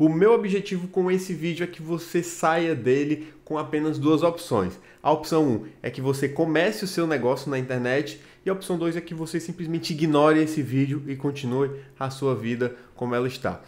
O meu objetivo com esse vídeo é que você saia dele com apenas duas opções. A opção 1 é que você comece o seu negócio na internet e a opção 2 é que você simplesmente ignore esse vídeo e continue a sua vida como ela está.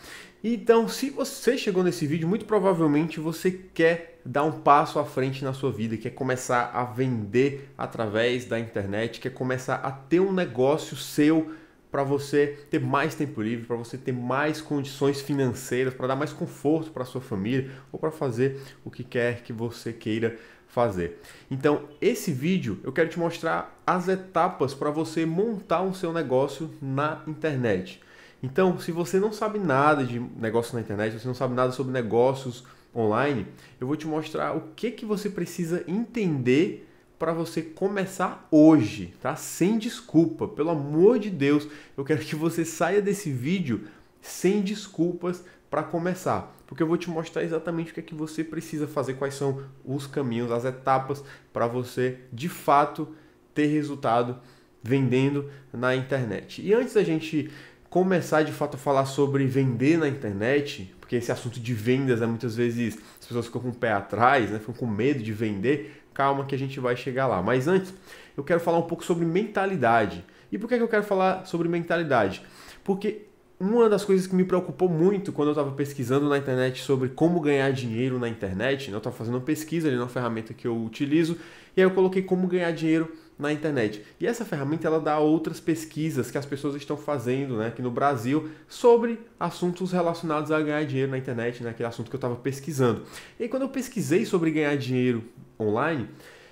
Então, se você chegou nesse vídeo, muito provavelmente você quer dar um passo à frente na sua vida, quer começar a vender através da internet, quer começar a ter um negócio seu para você ter mais tempo livre, para você ter mais condições financeiras, para dar mais conforto para sua família ou para fazer o que quer que você queira fazer. Então, esse vídeo eu quero te mostrar as etapas para você montar o um seu negócio na internet. Então, se você não sabe nada de negócio na internet, você não sabe nada sobre negócios online, eu vou te mostrar o que que você precisa entender para você começar hoje, tá? Sem desculpa, pelo amor de Deus, eu quero que você saia desse vídeo sem desculpas para começar, porque eu vou te mostrar exatamente o que é que você precisa fazer, quais são os caminhos, as etapas para você de fato ter resultado vendendo na internet. E antes da gente começar de fato a falar sobre vender na internet, porque esse assunto de vendas é né, muitas vezes as pessoas ficam com o pé atrás, né, ficam com medo de vender. Calma que a gente vai chegar lá. Mas antes, eu quero falar um pouco sobre mentalidade. E por que eu quero falar sobre mentalidade? Porque uma das coisas que me preocupou muito quando eu estava pesquisando na internet sobre como ganhar dinheiro na internet, né? eu estava fazendo uma pesquisa ali na ferramenta que eu utilizo, e aí eu coloquei como ganhar dinheiro na internet. E essa ferramenta ela dá outras pesquisas que as pessoas estão fazendo né, aqui no Brasil sobre assuntos relacionados a ganhar dinheiro na internet, né, aquele assunto que eu estava pesquisando. E aí, quando eu pesquisei sobre ganhar dinheiro online,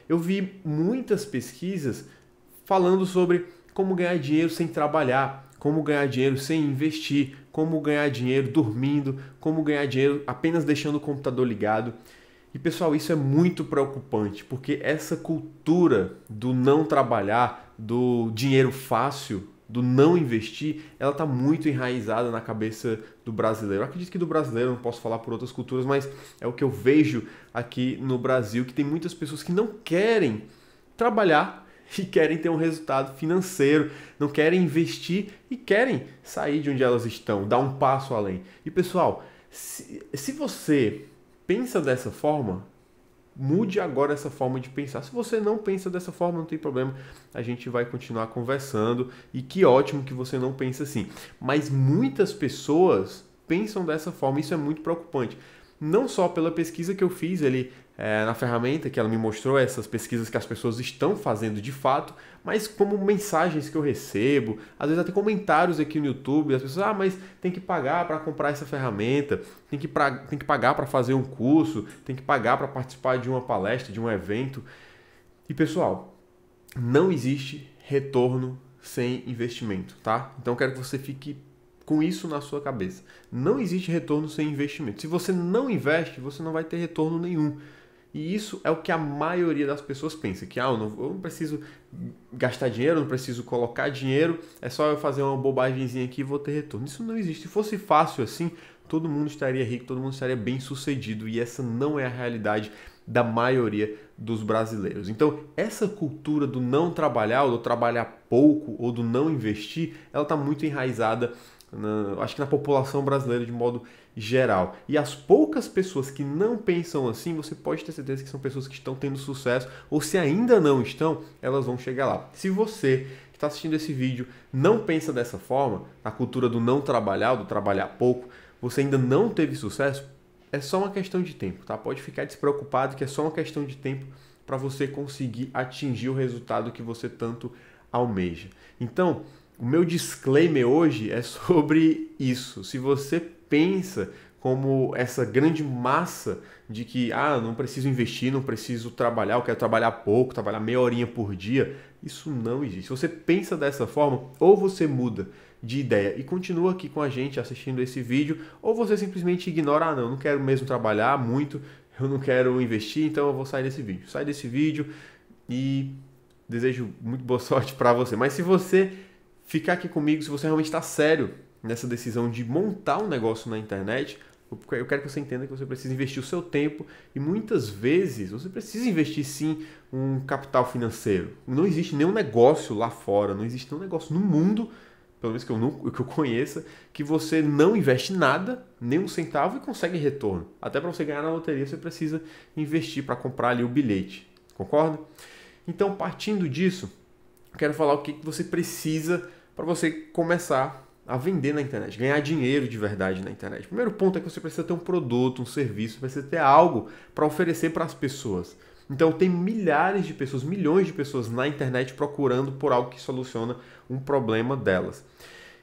eu vi muitas pesquisas falando sobre como ganhar dinheiro sem trabalhar, como ganhar dinheiro sem investir, como ganhar dinheiro dormindo, como ganhar dinheiro apenas deixando o computador ligado. E pessoal, isso é muito preocupante, porque essa cultura do não trabalhar, do dinheiro fácil, do não investir, ela está muito enraizada na cabeça do brasileiro. Eu acredito que do brasileiro, não posso falar por outras culturas, mas é o que eu vejo aqui no Brasil, que tem muitas pessoas que não querem trabalhar e querem ter um resultado financeiro, não querem investir e querem sair de onde elas estão, dar um passo além. E pessoal, se, se você pensa dessa forma, mude agora essa forma de pensar. Se você não pensa dessa forma, não tem problema, a gente vai continuar conversando e que ótimo que você não pensa assim. Mas muitas pessoas pensam dessa forma, isso é muito preocupante. Não só pela pesquisa que eu fiz, ali é, na ferramenta que ela me mostrou, essas pesquisas que as pessoas estão fazendo de fato, mas como mensagens que eu recebo, às vezes até comentários aqui no YouTube, as pessoas, ah, mas tem que pagar para comprar essa ferramenta, tem que, pra, tem que pagar para fazer um curso, tem que pagar para participar de uma palestra, de um evento. E pessoal, não existe retorno sem investimento, tá? Então quero que você fique com isso na sua cabeça. Não existe retorno sem investimento. Se você não investe, você não vai ter retorno nenhum. E isso é o que a maioria das pessoas pensa, que ah, eu, não, eu não preciso gastar dinheiro, eu não preciso colocar dinheiro, é só eu fazer uma bobagemzinha aqui e vou ter retorno. Isso não existe. Se fosse fácil assim, todo mundo estaria rico, todo mundo estaria bem sucedido e essa não é a realidade da maioria dos brasileiros. Então, essa cultura do não trabalhar, ou do trabalhar pouco, ou do não investir, ela está muito enraizada, na, acho que na população brasileira de modo geral. E as poucas pessoas que não pensam assim, você pode ter certeza que são pessoas que estão tendo sucesso, ou se ainda não estão, elas vão chegar lá. Se você que está assistindo esse vídeo não pensa dessa forma, na cultura do não trabalhar, do trabalhar pouco, você ainda não teve sucesso, é só uma questão de tempo, tá? Pode ficar despreocupado que é só uma questão de tempo para você conseguir atingir o resultado que você tanto almeja. Então, o meu disclaimer hoje é sobre isso. Se você pensa como essa grande massa de que ah, não preciso investir, não preciso trabalhar, eu quero trabalhar pouco, trabalhar meia horinha por dia. Isso não existe. Se você pensa dessa forma, ou você muda de ideia e continua aqui com a gente assistindo esse vídeo, ou você simplesmente ignora, ah, não, não quero mesmo trabalhar muito, eu não quero investir, então eu vou sair desse vídeo. Sai desse vídeo e desejo muito boa sorte para você. Mas se você ficar aqui comigo, se você realmente está sério nessa decisão de montar um negócio na internet, eu quero que você entenda que você precisa investir o seu tempo e muitas vezes você precisa investir sim um capital financeiro. Não existe nenhum negócio lá fora, não existe nenhum negócio no mundo, pelo menos que eu, não, que eu conheça, que você não investe nada, nem um centavo e consegue retorno. Até para você ganhar na loteria você precisa investir para comprar ali o bilhete, concorda? Então partindo disso, eu quero falar o que você precisa para você começar a vender na internet, ganhar dinheiro de verdade na internet. O primeiro ponto é que você precisa ter um produto, um serviço, precisa ter algo para oferecer para as pessoas. Então tem milhares de pessoas, milhões de pessoas na internet procurando por algo que soluciona um problema delas.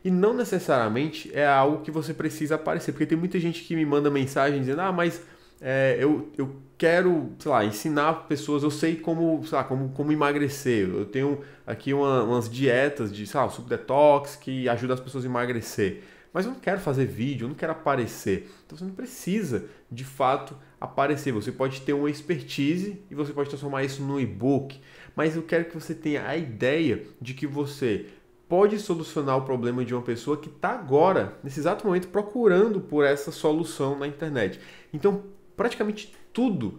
E não necessariamente é algo que você precisa aparecer, porque tem muita gente que me manda mensagem dizendo: ah, mas é, eu, eu quero, sei lá, ensinar pessoas, eu sei como, sei lá, como, como emagrecer. Eu tenho aqui uma, umas dietas de, sei lá, detox que ajuda as pessoas a emagrecer. Mas eu não quero fazer vídeo, eu não quero aparecer. Então você não precisa, de fato, aparecer. Você pode ter uma expertise e você pode transformar isso num e-book. Mas eu quero que você tenha a ideia de que você pode solucionar o problema de uma pessoa que está agora, nesse exato momento, procurando por essa solução na internet. Então, praticamente tudo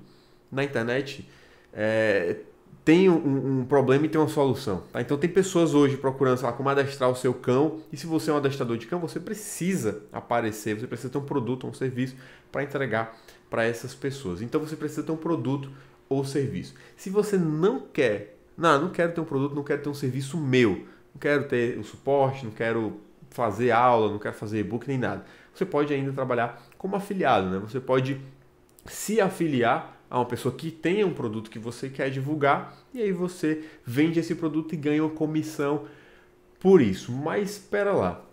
na internet é, tem um, um, problema e tem uma solução. Tá? Então tem pessoas hoje procurando, sei lá, como adestrar o seu cão. E se você é um adestrador de cão, você precisa aparecer, você precisa ter um produto um serviço para entregar para essas pessoas. Então você precisa ter um produto ou serviço. Se você não quer, não, não quero ter um produto, não quero ter um serviço meu, não quero ter o suporte, não quero fazer aula, não quero fazer e-book nem nada. Você pode ainda trabalhar como afiliado, né? Você pode se afiliar a uma pessoa que tenha um produto que você quer divulgar e aí você vende esse produto e ganha uma comissão por isso. Mas espera lá.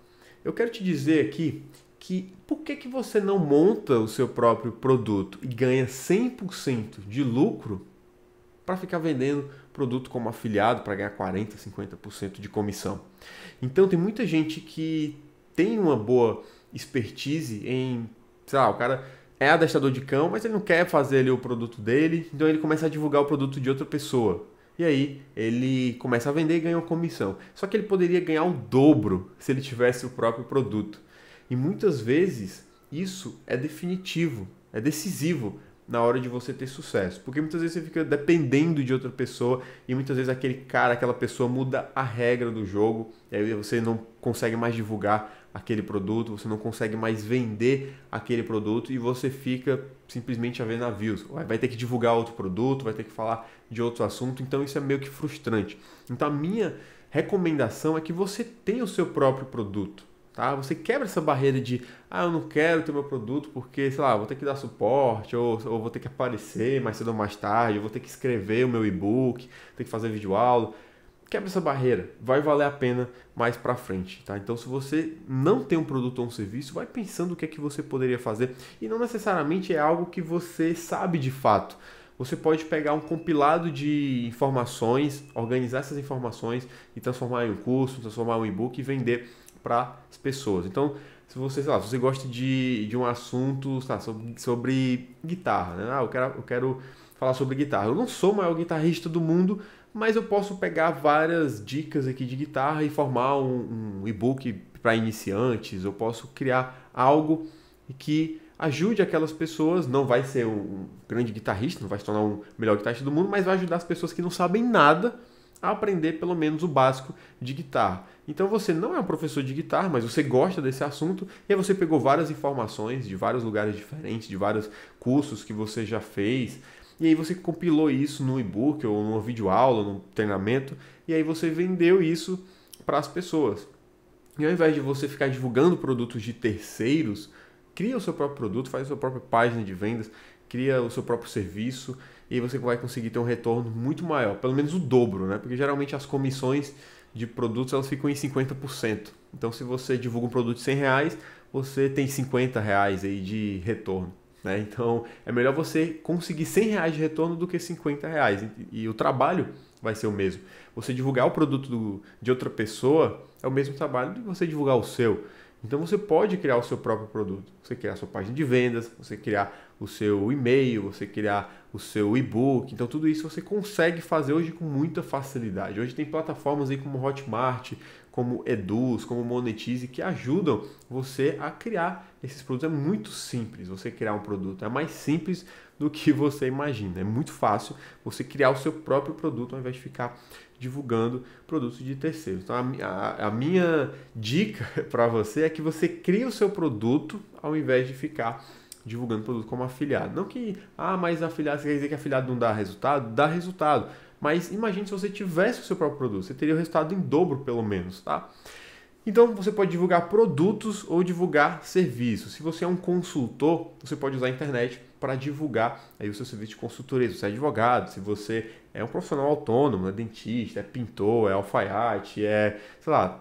Eu quero te dizer aqui que por que, que você não monta o seu próprio produto e ganha 100% de lucro para ficar vendendo produto como afiliado para ganhar 40, 50% de comissão. Então tem muita gente que tem uma boa expertise em, sei lá, o cara é adestrador de cão, mas ele não quer fazer ali o produto dele, então ele começa a divulgar o produto de outra pessoa. E aí ele começa a vender e ganha uma comissão. Só que ele poderia ganhar o dobro se ele tivesse o próprio produto. E muitas vezes isso é definitivo, é decisivo na hora de você ter sucesso. Porque muitas vezes você fica dependendo de outra pessoa e muitas vezes aquele cara, aquela pessoa muda a regra do jogo e aí você não consegue mais divulgar aquele produto, você não consegue mais vender aquele produto e você fica simplesmente a ver navios. Vai ter que divulgar outro produto, vai ter que falar de outro assunto, então isso é meio que frustrante. Então a minha recomendação é que você tenha o seu próprio produto. Tá? Você quebra essa barreira de, ah, eu não quero ter meu produto porque, sei lá, vou ter que dar suporte, ou, ou vou ter que aparecer mais cedo ou mais tarde, vou ter que escrever o meu e-book, ter que fazer vídeo aula. Quebra essa barreira, vai valer a pena mais para frente, tá? Então, se você não tem um produto ou um serviço, vai pensando o que é que você poderia fazer e não necessariamente é algo que você sabe de fato. Você pode pegar um compilado de informações, organizar essas informações e transformar em um curso, transformar em um e-book e vender para as pessoas. Então, se você, sei lá, se você gosta de, de um assunto tá, sobre, sobre, guitarra, né? Ah, eu quero, eu quero falar sobre guitarra. Eu não sou o maior guitarrista do mundo, mas eu posso pegar várias dicas aqui de guitarra e formar um, um e-book para iniciantes, eu posso criar algo que ajude aquelas pessoas, não vai ser um grande guitarrista, não vai se tornar um melhor guitarrista do mundo, mas vai ajudar as pessoas que não sabem nada a aprender pelo menos o básico de guitarra. Então você não é um professor de guitarra, mas você gosta desse assunto e aí você pegou várias informações de vários lugares diferentes, de vários cursos que você já fez, e aí você compilou isso no e-book ou numa videoaula, num treinamento, e aí você vendeu isso para as pessoas. E ao invés de você ficar divulgando produtos de terceiros, cria o seu próprio produto, faz a sua própria página de vendas, cria o seu próprio serviço e aí você vai conseguir ter um retorno muito maior, pelo menos o dobro, né? Porque geralmente as comissões de produtos elas ficam em 50%. Então se você divulga um produto de 100 reais, você tem 50 reais aí de retorno. Né? Então é melhor você conseguir 100 reais de retorno do que 50 reais. E, e o trabalho vai ser o mesmo. Você divulgar o produto do, de outra pessoa é o mesmo trabalho que você divulgar o seu. Então você pode criar o seu próprio produto. Você criar a sua página de vendas, você criar o seu e-mail, você criar o seu e-book. Então tudo isso você consegue fazer hoje com muita facilidade. Hoje tem plataformas aí como Hotmart, como Eduz, como Monetize que ajudam você a criar esses produtos. É muito simples você criar um produto, é mais simples do que você imagina. É muito fácil você criar o seu próprio produto ao invés de ficar divulgando produtos de terceiros. Então a, a, a minha dica para você é que você crie o seu produto ao invés de ficar divulgando o produto como afiliado. Não que, ah, mas afiliado, quer dizer que afiliado não dá resultado? Dá resultado. Mas imagine se você tivesse o seu próprio produto, você teria o resultado em dobro pelo menos, tá? Então você pode divulgar produtos ou divulgar serviços. Se você é um consultor, você pode usar a internet para divulgar aí o seu serviço de consultoria. Se você é advogado, se você é um profissional autônomo, é dentista, é pintor, é alfaiate, é, sei lá,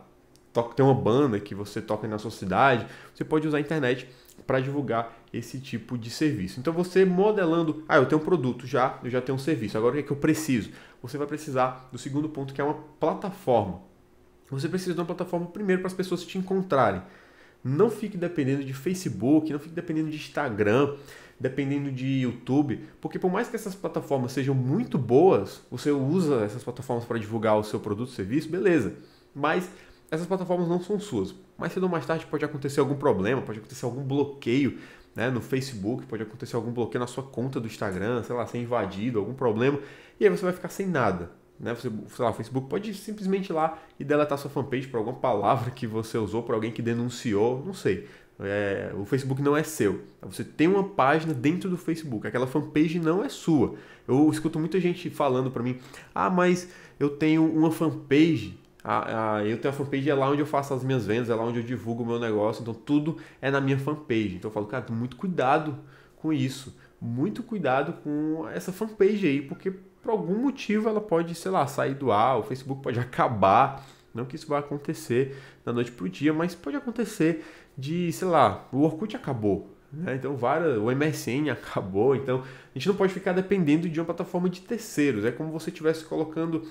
tem uma banda que você toca na sua cidade, você pode usar a internet para divulgar esse tipo de serviço. Então você modelando, ah, eu tenho um produto já, eu já tenho um serviço, agora o que é que eu preciso? Você vai precisar do segundo ponto, que é uma plataforma. Você precisa de uma plataforma primeiro para as pessoas te encontrarem. Não fique dependendo de Facebook, não fique dependendo de Instagram, dependendo de YouTube, porque por mais que essas plataformas sejam muito boas, você usa essas plataformas para divulgar o seu produto, serviço, beleza. Mas essas plataformas não são suas. Mais cedo ou mais tarde pode acontecer algum problema, pode acontecer algum bloqueio né, no Facebook, pode acontecer algum bloqueio na sua conta do Instagram, sei lá, ser invadido, algum problema, e aí você vai ficar sem nada. Né? Você, sei lá, o Facebook pode simplesmente ir lá e deletar sua fanpage por alguma palavra que você usou, por alguém que denunciou, não sei. É, o Facebook não é seu. Você tem uma página dentro do Facebook, aquela fanpage não é sua. Eu escuto muita gente falando para mim: ah, mas eu tenho uma fanpage a, a, eu tenho a fanpage, é lá onde eu faço as minhas vendas, é lá onde eu divulgo o meu negócio, então tudo é na minha fanpage. Então eu falo, cara, muito cuidado com isso, muito cuidado com essa fanpage aí, porque por algum motivo ela pode, sei lá, sair do ar, o Facebook pode acabar. Não que isso vá acontecer da noite para o dia, mas pode acontecer de, sei lá, o Orkut acabou. Né? Então, várias, o MSN acabou. Então, a gente não pode ficar dependendo de uma plataforma de terceiros. É como você estivesse colocando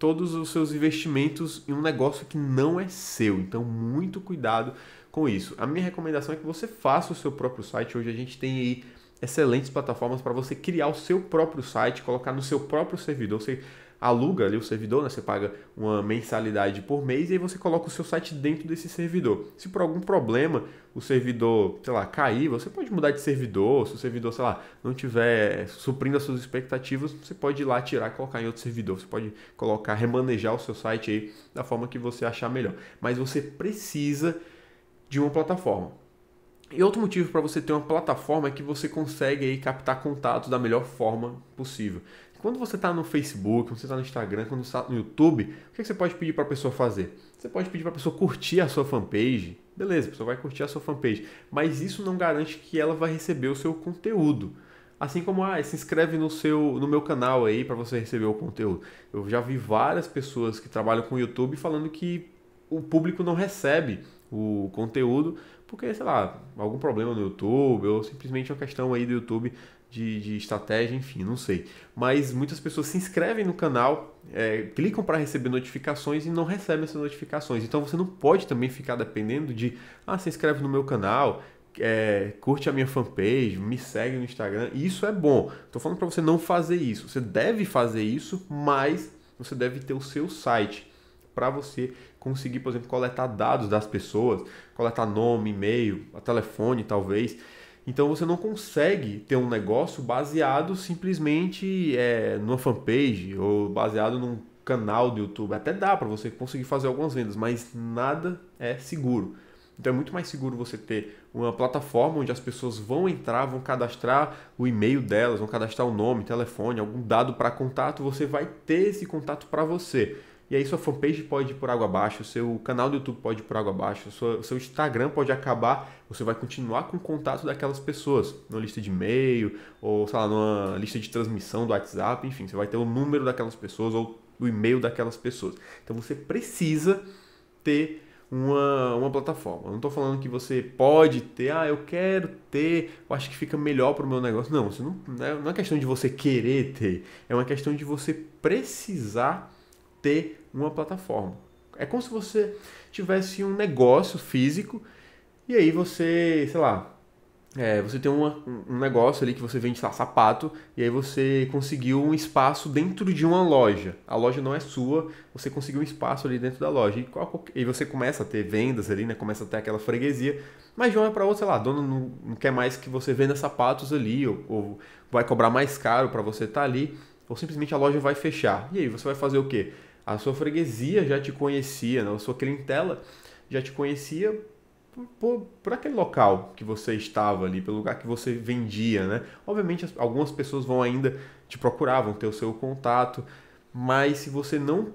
todos os seus investimentos em um negócio que não é seu. Então, muito cuidado com isso. A minha recomendação é que você faça o seu próprio site. Hoje a gente tem aí excelentes plataformas para você criar o seu próprio site, colocar no seu próprio servidor. Você aluga ali o servidor, né? Você paga uma mensalidade por mês e aí você coloca o seu site dentro desse servidor. Se por algum problema o servidor, sei lá, cair, você pode mudar de servidor. Se o servidor, sei lá, não tiver suprindo as suas expectativas, você pode ir lá tirar, colocar em outro servidor. Você pode colocar, remanejar o seu site aí da forma que você achar melhor. Mas você precisa de uma plataforma. E outro motivo para você ter uma plataforma é que você consegue aí captar contatos da melhor forma possível. Quando você está no Facebook, quando você está no Instagram, quando você está no YouTube, o que, é que você pode pedir para a pessoa fazer? Você pode pedir para a pessoa curtir a sua fanpage. Beleza, a pessoa vai curtir a sua fanpage. Mas isso não garante que ela vai receber o seu conteúdo. Assim como, ah, se inscreve no, seu, no meu canal aí para você receber o conteúdo. Eu já vi várias pessoas que trabalham com o YouTube falando que o público não recebe o conteúdo porque, sei lá, algum problema no YouTube ou simplesmente uma questão aí do YouTube de, de estratégia, enfim, não sei. Mas muitas pessoas se inscrevem no canal, é, clicam para receber notificações e não recebem essas notificações. Então você não pode também ficar dependendo de, ah, se inscreve no meu canal, é, curte a minha fanpage, me segue no Instagram. Isso é bom. Estou falando para você não fazer isso. Você deve fazer isso, mas você deve ter o seu site para você conseguir, por exemplo, coletar dados das pessoas, coletar nome, e-mail, telefone, talvez. Então você não consegue ter um negócio baseado simplesmente é, numa fanpage ou baseado num canal do YouTube. Até dá para você conseguir fazer algumas vendas, mas nada é seguro. Então é muito mais seguro você ter uma plataforma onde as pessoas vão entrar, vão cadastrar o e-mail delas, vão cadastrar o nome, telefone, algum dado para contato, você vai ter esse contato para você. E aí sua fanpage pode ir por água abaixo, seu canal do YouTube pode ir por água abaixo, sua, seu Instagram pode acabar, você vai continuar com o contato daquelas pessoas, numa lista de e-mail, ou sei lá, numa lista de transmissão do WhatsApp, enfim, você vai ter o número daquelas pessoas ou o e-mail daquelas pessoas. Então você precisa ter uma, uma plataforma. Eu não estou falando que você pode ter, ah, eu quero ter, eu acho que fica melhor para o meu negócio. Não, você não, né, não é uma questão de você querer ter, é uma questão de você precisar ter uma plataforma. É como se você tivesse um negócio físico e aí você, sei lá, é, você tem uma, um negócio ali que você vende lá, sapato e aí você conseguiu um espaço dentro de uma loja. A loja não é sua, você conseguiu um espaço ali dentro da loja. E, qual, e você começa a ter vendas ali, né? Começa a ter aquela freguesia. Mas de uma para outra, sei lá, a dona não, não, quer mais que você venda sapatos ali ou, ou vai cobrar mais caro para você estar tá ali ou simplesmente a loja vai fechar. E aí você vai fazer o quê? A sua freguesia já te conhecia, né? a sua clientela já te conhecia por, por, aquele local que você estava ali, pelo lugar que você vendia, né? Obviamente, algumas pessoas vão ainda te procurar, vão ter o seu contato, mas se você não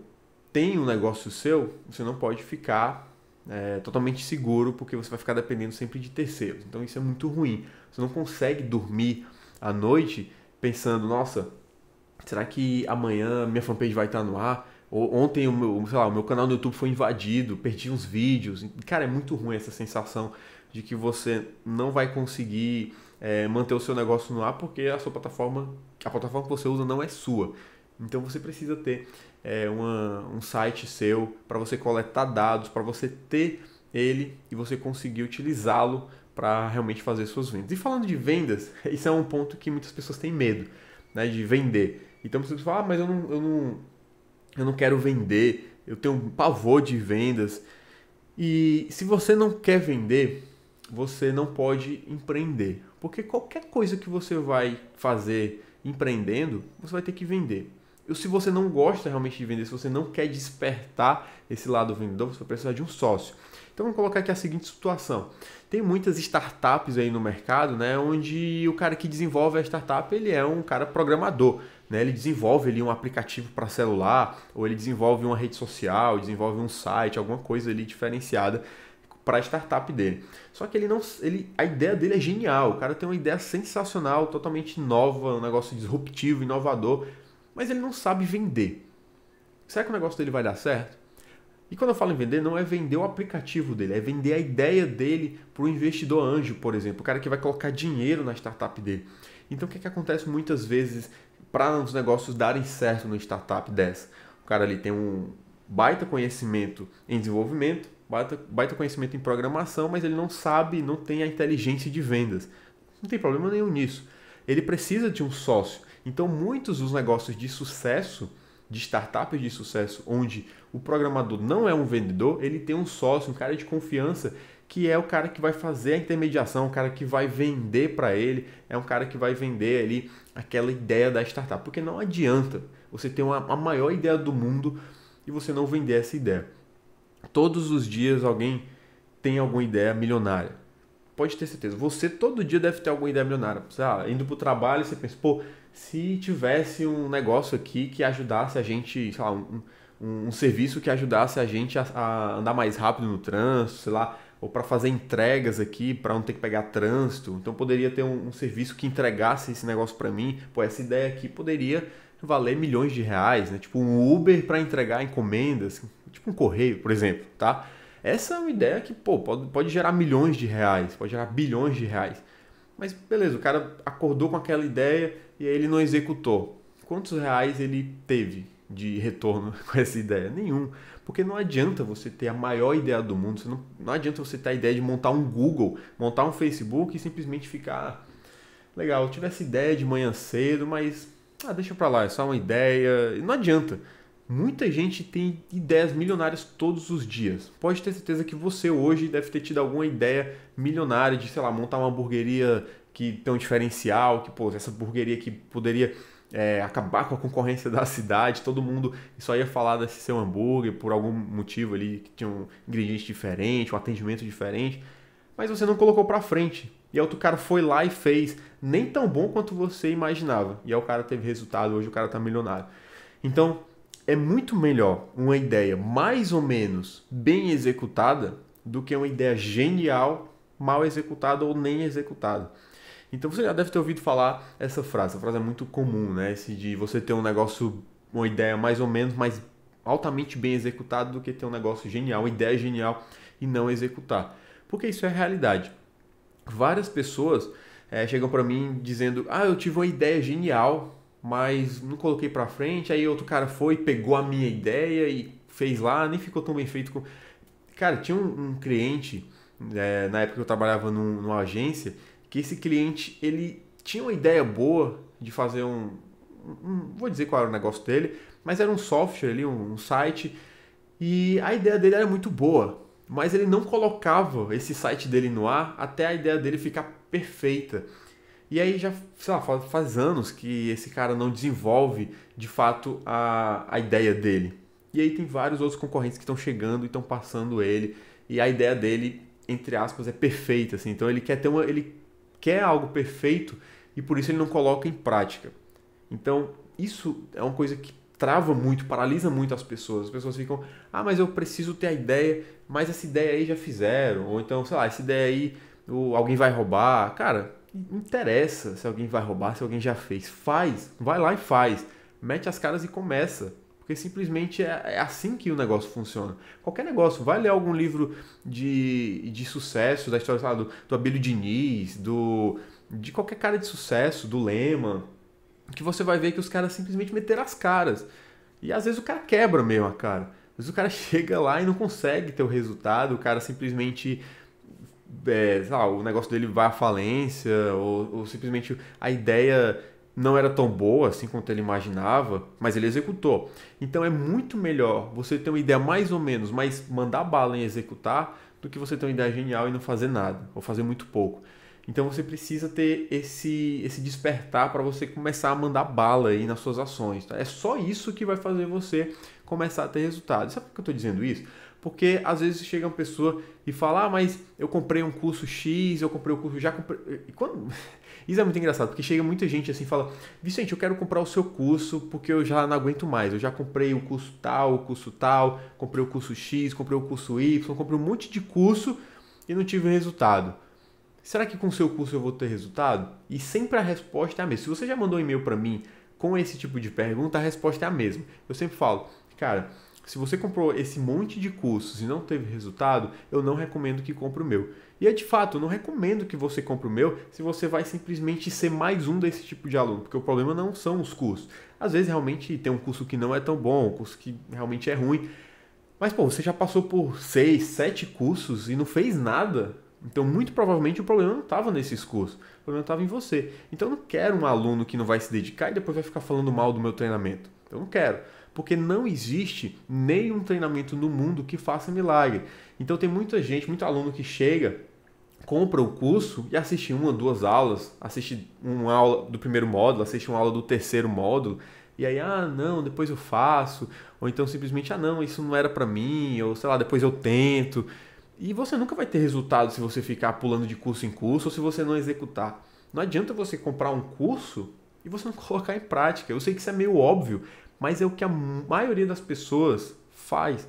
tem um negócio seu, você não pode ficar é, totalmente seguro, porque você vai ficar dependendo sempre de terceiros. Então, isso é muito ruim. Você não consegue dormir à noite pensando, nossa, será que amanhã minha fanpage vai estar no ar? Ontem o meu, sei lá, o meu canal no YouTube foi invadido, perdi uns vídeos. Cara, é muito ruim essa sensação de que você não vai conseguir é, manter o seu negócio no ar porque a sua plataforma, a plataforma que você usa não é sua. Então você precisa ter é, uma, um site seu para você coletar dados, para você ter ele e você conseguir utilizá-lo para realmente fazer suas vendas. E falando de vendas, isso é um ponto que muitas pessoas têm medo né, de vender. Então você fala, ah, mas eu não, eu não eu não quero vender, eu tenho um pavor de vendas. E se você não quer vender, você não pode empreender. Porque qualquer coisa que você vai fazer empreendendo, você vai ter que vender. E se você não gosta realmente de vender, se você não quer despertar esse lado vendedor, você vai precisar de um sócio. Então vamos colocar aqui a seguinte situação. Tem muitas startups aí no mercado, né, onde o cara que desenvolve a startup, ele é um cara programador né, ele desenvolve ali um aplicativo para celular, ou ele desenvolve uma rede social, desenvolve um site, alguma coisa ali diferenciada para a startup dele. Só que ele não, ele, a ideia dele é genial. O cara tem uma ideia sensacional, totalmente nova, um negócio disruptivo, inovador, mas ele não sabe vender. Será que o negócio dele vai dar certo? E quando eu falo em vender, não é vender o aplicativo dele, é vender a ideia dele para o investidor anjo, por exemplo, o cara que vai colocar dinheiro na startup dele. Então, o que, é que acontece muitas vezes para os negócios darem certo no startup dessa. O cara ali tem um baita conhecimento em desenvolvimento, baita, baita conhecimento em programação, mas ele não sabe, não tem a inteligência de vendas. Não tem problema nenhum nisso. Ele precisa de um sócio. Então, muitos dos negócios de sucesso, de startups de sucesso, onde o programador não é um vendedor, ele tem um sócio, um cara de confiança que é o cara que vai fazer a intermediação, o cara que vai vender para ele, é um cara que vai vender ali aquela ideia da startup. Porque não adianta você ter uma, a maior ideia do mundo e você não vender essa ideia. Todos os dias alguém tem alguma ideia milionária. Pode ter certeza. Você todo dia deve ter alguma ideia milionária. Você, ah, indo o trabalho, você pensa, pô, se tivesse um negócio aqui que ajudasse a gente, sei lá, um, um, um serviço que ajudasse a gente a, a andar mais rápido no trânsito, sei lá, ou para fazer entregas aqui, para não ter que pegar trânsito. Então poderia ter um, um serviço que entregasse esse negócio para mim. Pô, essa ideia aqui poderia valer milhões de reais, né? Tipo um Uber para entregar encomendas, tipo um correio, por exemplo, tá? Essa é uma ideia que, pô, pode, pode gerar milhões de reais, pode gerar bilhões de reais. Mas beleza, o cara acordou com aquela ideia e aí ele não executou. Quantos reais ele teve? de retorno com essa ideia? Nenhum. Porque não adianta você ter a maior ideia do mundo, não, não adianta você ter a ideia de montar um Google, montar um Facebook e simplesmente ficar. Ah, legal, eu tive essa ideia de manhã cedo, mas ah, deixa pra lá, é só uma ideia. Não adianta. Muita gente tem ideias milionárias todos os dias. Pode ter certeza que você hoje deve ter tido alguma ideia milionária de, sei lá, montar uma hamburgueria que tem um diferencial, que, pô, essa hamburgueria que poderia é, acabar com a concorrência da cidade, todo mundo só ia falar desse seu hambúrguer por algum motivo ali que tinha um ingrediente diferente, um atendimento diferente, mas você não colocou para frente. E outro cara foi lá e fez, nem tão bom quanto você imaginava. E aí o cara teve resultado, hoje o cara tá milionário. Então, é muito melhor uma ideia mais ou menos bem executada do que uma ideia genial mal executada ou nem executada. Então você já deve ter ouvido falar essa frase. Essa frase é muito comum, né? Esse de você ter um negócio, uma ideia mais ou menos, mas altamente bem executado do que ter um negócio genial, uma ideia genial e não executar. Porque isso é realidade. Várias pessoas é, chegam para mim dizendo: Ah, eu tive uma ideia genial, mas não coloquei para frente. Aí outro cara foi, pegou a minha ideia e fez lá, nem ficou tão bem feito. Com... Cara, tinha um, um cliente, é, na época que eu trabalhava num, numa agência, que esse cliente ele tinha uma ideia boa de fazer um, um vou dizer qual era o negócio dele, mas era um software ali, um, um site e a ideia dele era muito boa, mas ele não colocava esse site dele no ar até a ideia dele ficar perfeita. E aí já, sei lá, faz anos que esse cara não desenvolve de fato a, a ideia dele. E aí tem vários outros concorrentes que estão chegando e estão passando ele. E a ideia dele, entre aspas, é perfeita. Assim. Então ele quer ter uma. Ele quer algo perfeito e por isso ele não coloca em prática. Então, isso é uma coisa que trava muito, paralisa muito as pessoas. As pessoas ficam, ah, mas eu preciso ter a ideia, mas essa ideia aí já fizeram, ou então, sei lá, essa ideia aí alguém vai roubar. Cara, não interessa se alguém vai roubar, se alguém já fez. Faz, vai lá e faz. Mete as caras e começa. Porque simplesmente é, é, assim que o negócio funciona. Qualquer negócio, vai ler algum livro de, de sucesso, da história, do, do Abílio Diniz, do, de qualquer cara de sucesso, do Lema, que você vai ver que os caras simplesmente meteram as caras. E às vezes o cara quebra mesmo a cara. Às vezes o cara chega lá e não consegue ter o resultado, o cara simplesmente é, o negócio dele vai à falência, ou, ou, simplesmente a ideia não era tão boa assim quanto ele imaginava, mas ele executou. Então é muito melhor você ter uma ideia mais ou menos, mas mandar bala em executar, do que você ter uma ideia genial e não fazer nada, ou fazer muito pouco. Então você precisa ter esse, esse despertar para você começar a mandar bala aí nas suas ações. Tá? É só isso que vai fazer você começar a ter resultado. Sabe por que eu estou dizendo isso? Porque às vezes chega uma pessoa e fala: Ah, mas eu comprei um curso X, eu comprei o um curso. Já comprei. E quando... Isso é muito engraçado, porque chega muita gente assim e fala: Vicente, eu quero comprar o seu curso porque eu já não aguento mais. Eu já comprei o curso tal, o curso tal, comprei o curso X, comprei o curso Y, comprei um monte de curso e não tive resultado. Será que com o seu curso eu vou ter resultado? E sempre a resposta é a mesma. Se você já mandou um e-mail para mim com esse tipo de pergunta, a resposta é a mesma. Eu sempre falo, cara, se você comprou esse monte de cursos e não teve resultado, eu não recomendo que compre o meu. E é de fato, eu não recomendo que você compre o meu se você vai simplesmente ser mais um desse tipo de aluno, porque o problema não são os cursos. Às vezes realmente tem um curso que não é tão bom, um curso que realmente é ruim. Mas pô, você já passou por seis, sete cursos e não fez nada. Então, muito provavelmente o problema não estava nesses cursos, o problema estava em você. Então, eu não quero um aluno que não vai se dedicar e depois vai ficar falando mal do meu treinamento. Então, eu não quero porque não existe nenhum treinamento no mundo que faça milagre. Então tem muita gente, muito aluno que chega, compra o curso e assiste uma, duas aulas, assiste uma aula do primeiro módulo, assiste uma aula do terceiro módulo, e aí, ah, não, depois eu faço, ou então simplesmente, ah, não, isso não era para mim, ou sei lá, depois eu tento. E você nunca vai ter resultado se você ficar pulando de curso em curso ou se você não executar. Não adianta você comprar um curso e você não colocar em prática. Eu sei que isso é meio óbvio, mas é o que a maioria das pessoas faz.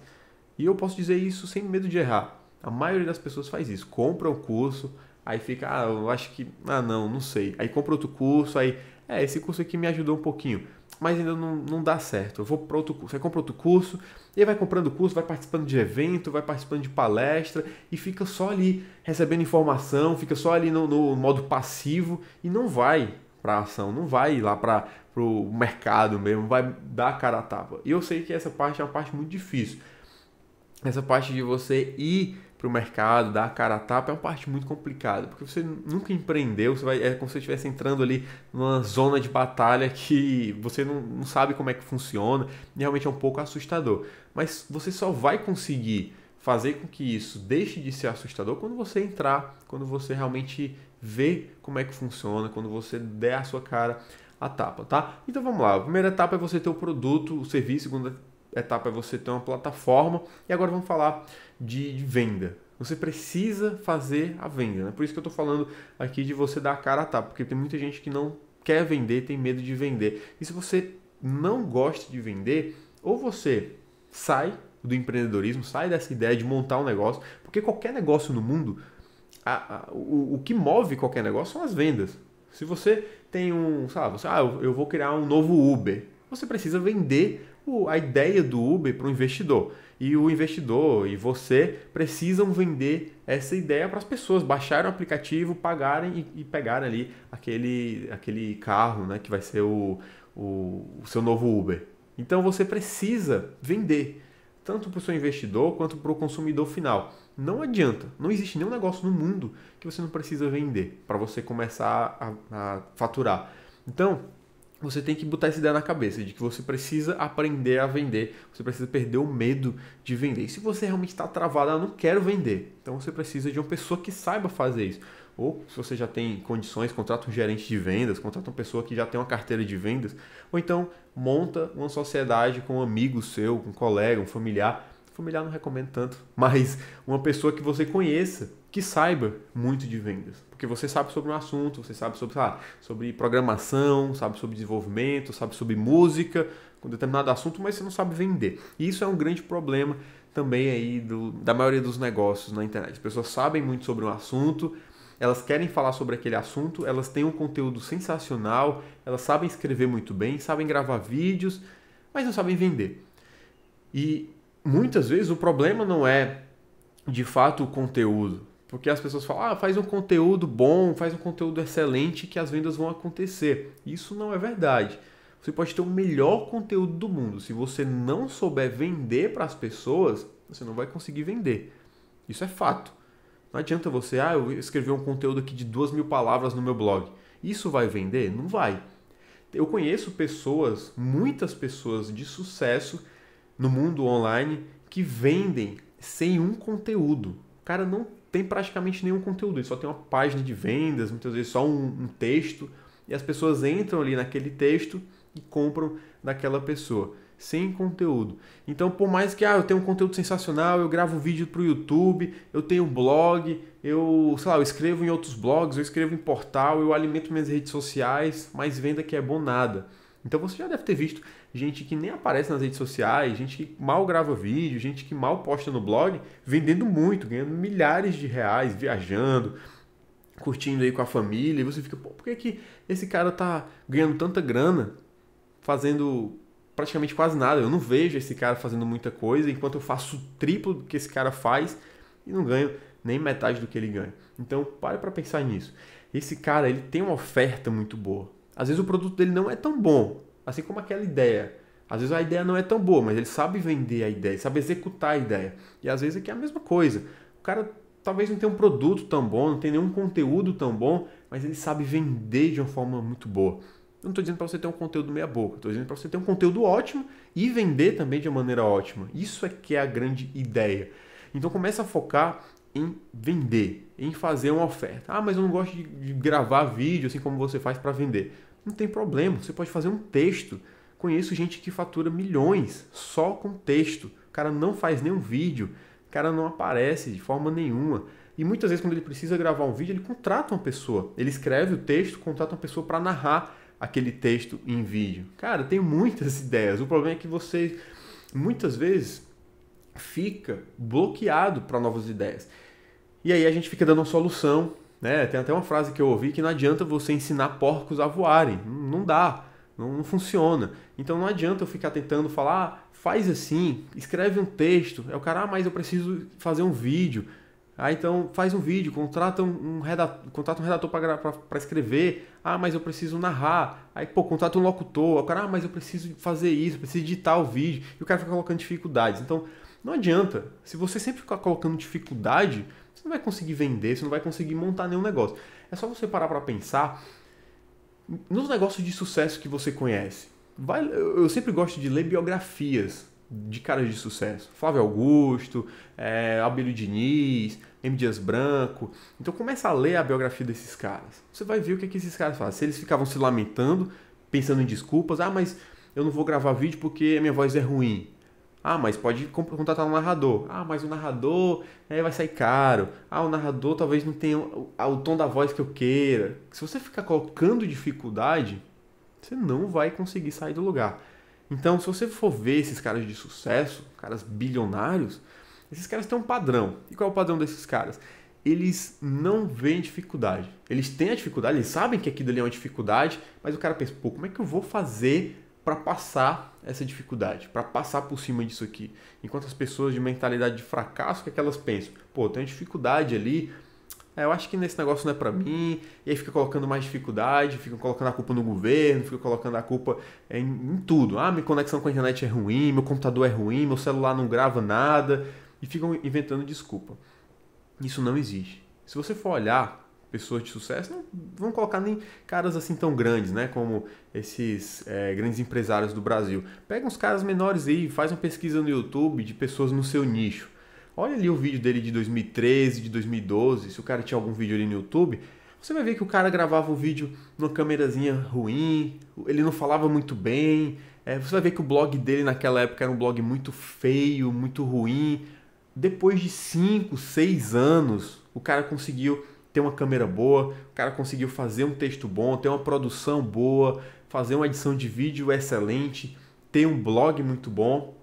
E eu posso dizer isso sem medo de errar. A maioria das pessoas faz isso, compra um curso, aí fica, ah, eu acho que, ah, não, não sei. Aí compra outro curso, aí, é, esse curso aqui me ajudou um pouquinho, mas ainda não, não dá certo. Eu vou para outro curso, aí compra outro curso, e aí vai comprando curso, vai participando de evento, vai participando de palestra, e fica só ali recebendo informação, fica só ali no, no modo passivo, e não vai, para ação, não vai ir lá para o mercado mesmo, vai dar a cara a tapa. E eu sei que essa parte é uma parte muito difícil. Essa parte de você ir para o mercado, dar a cara a tapa, é uma parte muito complicada, porque você nunca empreendeu, você vai, é como se você estivesse entrando ali numa zona de batalha que você não, não sabe como é que funciona, e realmente é um pouco assustador. Mas você só vai conseguir fazer com que isso deixe de ser assustador quando você entrar, quando você realmente ver como é que funciona, quando você der a sua cara a tapa, tá? Então vamos lá. A primeira etapa é você ter o produto, o serviço, a segunda etapa é você ter uma plataforma e agora vamos falar de, de venda. Você precisa fazer a venda, né? Por isso que eu estou falando aqui de você dar a cara a tapa, porque tem muita gente que não quer vender, tem medo de vender. E se você não gosta de vender, ou você sai do empreendedorismo, sai dessa ideia de montar um negócio, porque qualquer negócio no mundo, a, a, o, o que move qualquer negócio são as vendas. Se você tem um, sei lá, você, ah, eu, eu vou criar um novo Uber, você precisa vender o, a ideia do Uber para o investidor. E o investidor e você precisam vender essa ideia para as pessoas baixarem o aplicativo, pagarem e, e pegarem ali aquele, aquele carro né, que vai ser o, o, o seu novo Uber. Então você precisa vender tanto para o seu investidor quanto para o consumidor final. Não adianta, não existe nenhum negócio no mundo que você não precisa vender para você começar a, a, faturar. Então, você tem que botar essa ideia na cabeça de que você precisa aprender a vender, você precisa perder o medo de vender. E se você realmente está travado, ah, eu não quero vender, então você precisa de uma pessoa que saiba fazer isso ou se você já tem condições, contrata um gerente de vendas, contrata uma pessoa que já tem uma carteira de vendas, ou então monta uma sociedade com um amigo seu, um colega, um familiar. Familiar não recomendo tanto, mas uma pessoa que você conheça, que saiba muito de vendas. Porque você sabe sobre um assunto, você sabe sobre, ah, sobre programação, sabe sobre desenvolvimento, sabe sobre música, com um determinado assunto, mas você não sabe vender. E isso é um grande problema também aí do, da maioria dos negócios na internet. As pessoas sabem muito sobre um assunto, elas querem falar sobre aquele assunto, elas têm um conteúdo sensacional, elas sabem escrever muito bem, sabem gravar vídeos, mas não sabem vender. E muitas vezes o problema não é de fato o conteúdo, porque as pessoas falam, ah, faz um conteúdo bom, faz um conteúdo excelente que as vendas vão acontecer. Isso não é verdade. Você pode ter o melhor conteúdo do mundo. Se você não souber vender para as pessoas, você não vai conseguir vender. Isso é fato. Não adianta você, ah, eu escrevi um conteúdo aqui de duas mil palavras no meu blog. Isso vai vender? Não vai. Eu conheço pessoas, muitas pessoas de sucesso no mundo online que vendem sem um conteúdo. O cara não tem praticamente nenhum conteúdo, ele só tem uma página de vendas, muitas vezes só um, um texto, e as pessoas entram ali naquele texto e compram daquela pessoa sem conteúdo. Então, por mais que ah, eu tenha um conteúdo sensacional, eu gravo vídeo para o YouTube, eu tenho blog, eu, sei lá, eu escrevo em outros blogs, eu escrevo em portal, eu alimento minhas redes sociais, mas venda que é bom nada. Então você já deve ter visto gente que nem aparece nas redes sociais, gente que mal grava vídeo, gente que mal posta no blog, vendendo muito, ganhando milhares de reais, viajando, curtindo aí com a família, e você fica, pô, por que, que esse cara tá ganhando tanta grana fazendo praticamente quase nada. Eu não vejo esse cara fazendo muita coisa, enquanto eu faço o triplo do que esse cara faz e não ganho nem metade do que ele ganha. Então, pare para pensar nisso. Esse cara, ele tem uma oferta muito boa. Às vezes o produto dele não é tão bom, assim como aquela ideia. Às vezes a ideia não é tão boa, mas ele sabe vender a ideia, sabe executar a ideia. E às vezes aqui é, é a mesma coisa. O cara talvez não tenha um produto tão bom, não tenha nenhum conteúdo tão bom, mas ele sabe vender de uma forma muito boa não estou dizendo para você ter um conteúdo meia boca, estou dizendo para você ter um conteúdo ótimo e vender também de uma maneira ótima. Isso é que é a grande ideia. Então começa a focar em vender, em fazer uma oferta. Ah, mas eu não gosto de, de gravar vídeo assim como você faz para vender. Não tem problema, você pode fazer um texto. Conheço gente que fatura milhões só com texto. O cara não faz nenhum vídeo, o cara não aparece de forma nenhuma. E muitas vezes, quando ele precisa gravar um vídeo, ele contrata uma pessoa. Ele escreve o texto, contrata uma pessoa para narrar aquele texto em vídeo. Cara, tem muitas ideias. O problema é que você muitas vezes fica bloqueado para novas ideias. E aí a gente fica dando uma solução, né? Tem até uma frase que eu ouvi que não adianta você ensinar porcos a voarem, não dá, não, não funciona. Então não adianta eu ficar tentando falar, ah, faz assim, escreve um texto. É o cara, ah, mas eu preciso fazer um vídeo. Ah, então faz um vídeo, contrata um, redator, contrata um redator para escrever. Ah, mas eu preciso narrar. Aí, pô, contrata um locutor. O cara, ah, mas eu preciso fazer isso, preciso editar o vídeo. E o cara fica colocando dificuldades. Então, não adianta. Se você sempre ficar colocando dificuldade, você não vai conseguir vender, você não vai conseguir montar nenhum negócio. É só você parar para pensar nos negócios de sucesso que você conhece. Vai, eu sempre gosto de ler biografias de caras de sucesso. Flávio Augusto, é, Abílio Diniz, M. Dias Branco. Então começa a ler a biografia desses caras. Você vai ver o que, é que esses caras fazem. Se eles ficavam se lamentando, pensando em desculpas, ah, mas eu não vou gravar vídeo porque a minha voz é ruim. Ah, mas pode contratar um narrador. Ah, mas o narrador é, vai sair caro. Ah, o narrador talvez não tenha o, o tom da voz que eu queira. Se você ficar colocando dificuldade, você não vai conseguir sair do lugar. Então, se você for ver esses caras de sucesso, caras bilionários, esses caras têm um padrão. E qual é o padrão desses caras? Eles não veem dificuldade. Eles têm a dificuldade, eles sabem que aquilo ali é uma dificuldade, mas o cara pensa, pô, como é que eu vou fazer para passar essa dificuldade, para passar por cima disso aqui. Enquanto as pessoas de mentalidade de fracasso, o que, é que elas pensam? Pô, tem uma dificuldade ali, é, eu acho que nesse negócio não é para mim, e aí fica colocando mais dificuldade, fica colocando a culpa no governo, fica colocando a culpa em, em tudo. Ah, minha conexão com a internet é ruim, meu computador é ruim, meu celular não grava nada, e ficam inventando desculpa. Isso não existe. Se você for olhar pessoas de sucesso, não vão colocar nem caras assim tão grandes, né? Como esses é, grandes empresários do Brasil. Pega uns caras menores aí, faz uma pesquisa no YouTube de pessoas no seu nicho. Olha ali o vídeo dele de 2013, de 2012, se o cara tinha algum vídeo ali no YouTube, você vai ver que o cara gravava o vídeo numa câmerazinha ruim, ele não falava muito bem. É, você vai ver que o blog dele naquela época era um blog muito feio, muito ruim. Depois de 5, 6 anos, o cara conseguiu ter uma câmera boa, o cara conseguiu fazer um texto bom, ter uma produção boa, fazer uma edição de vídeo excelente, ter um blog muito bom.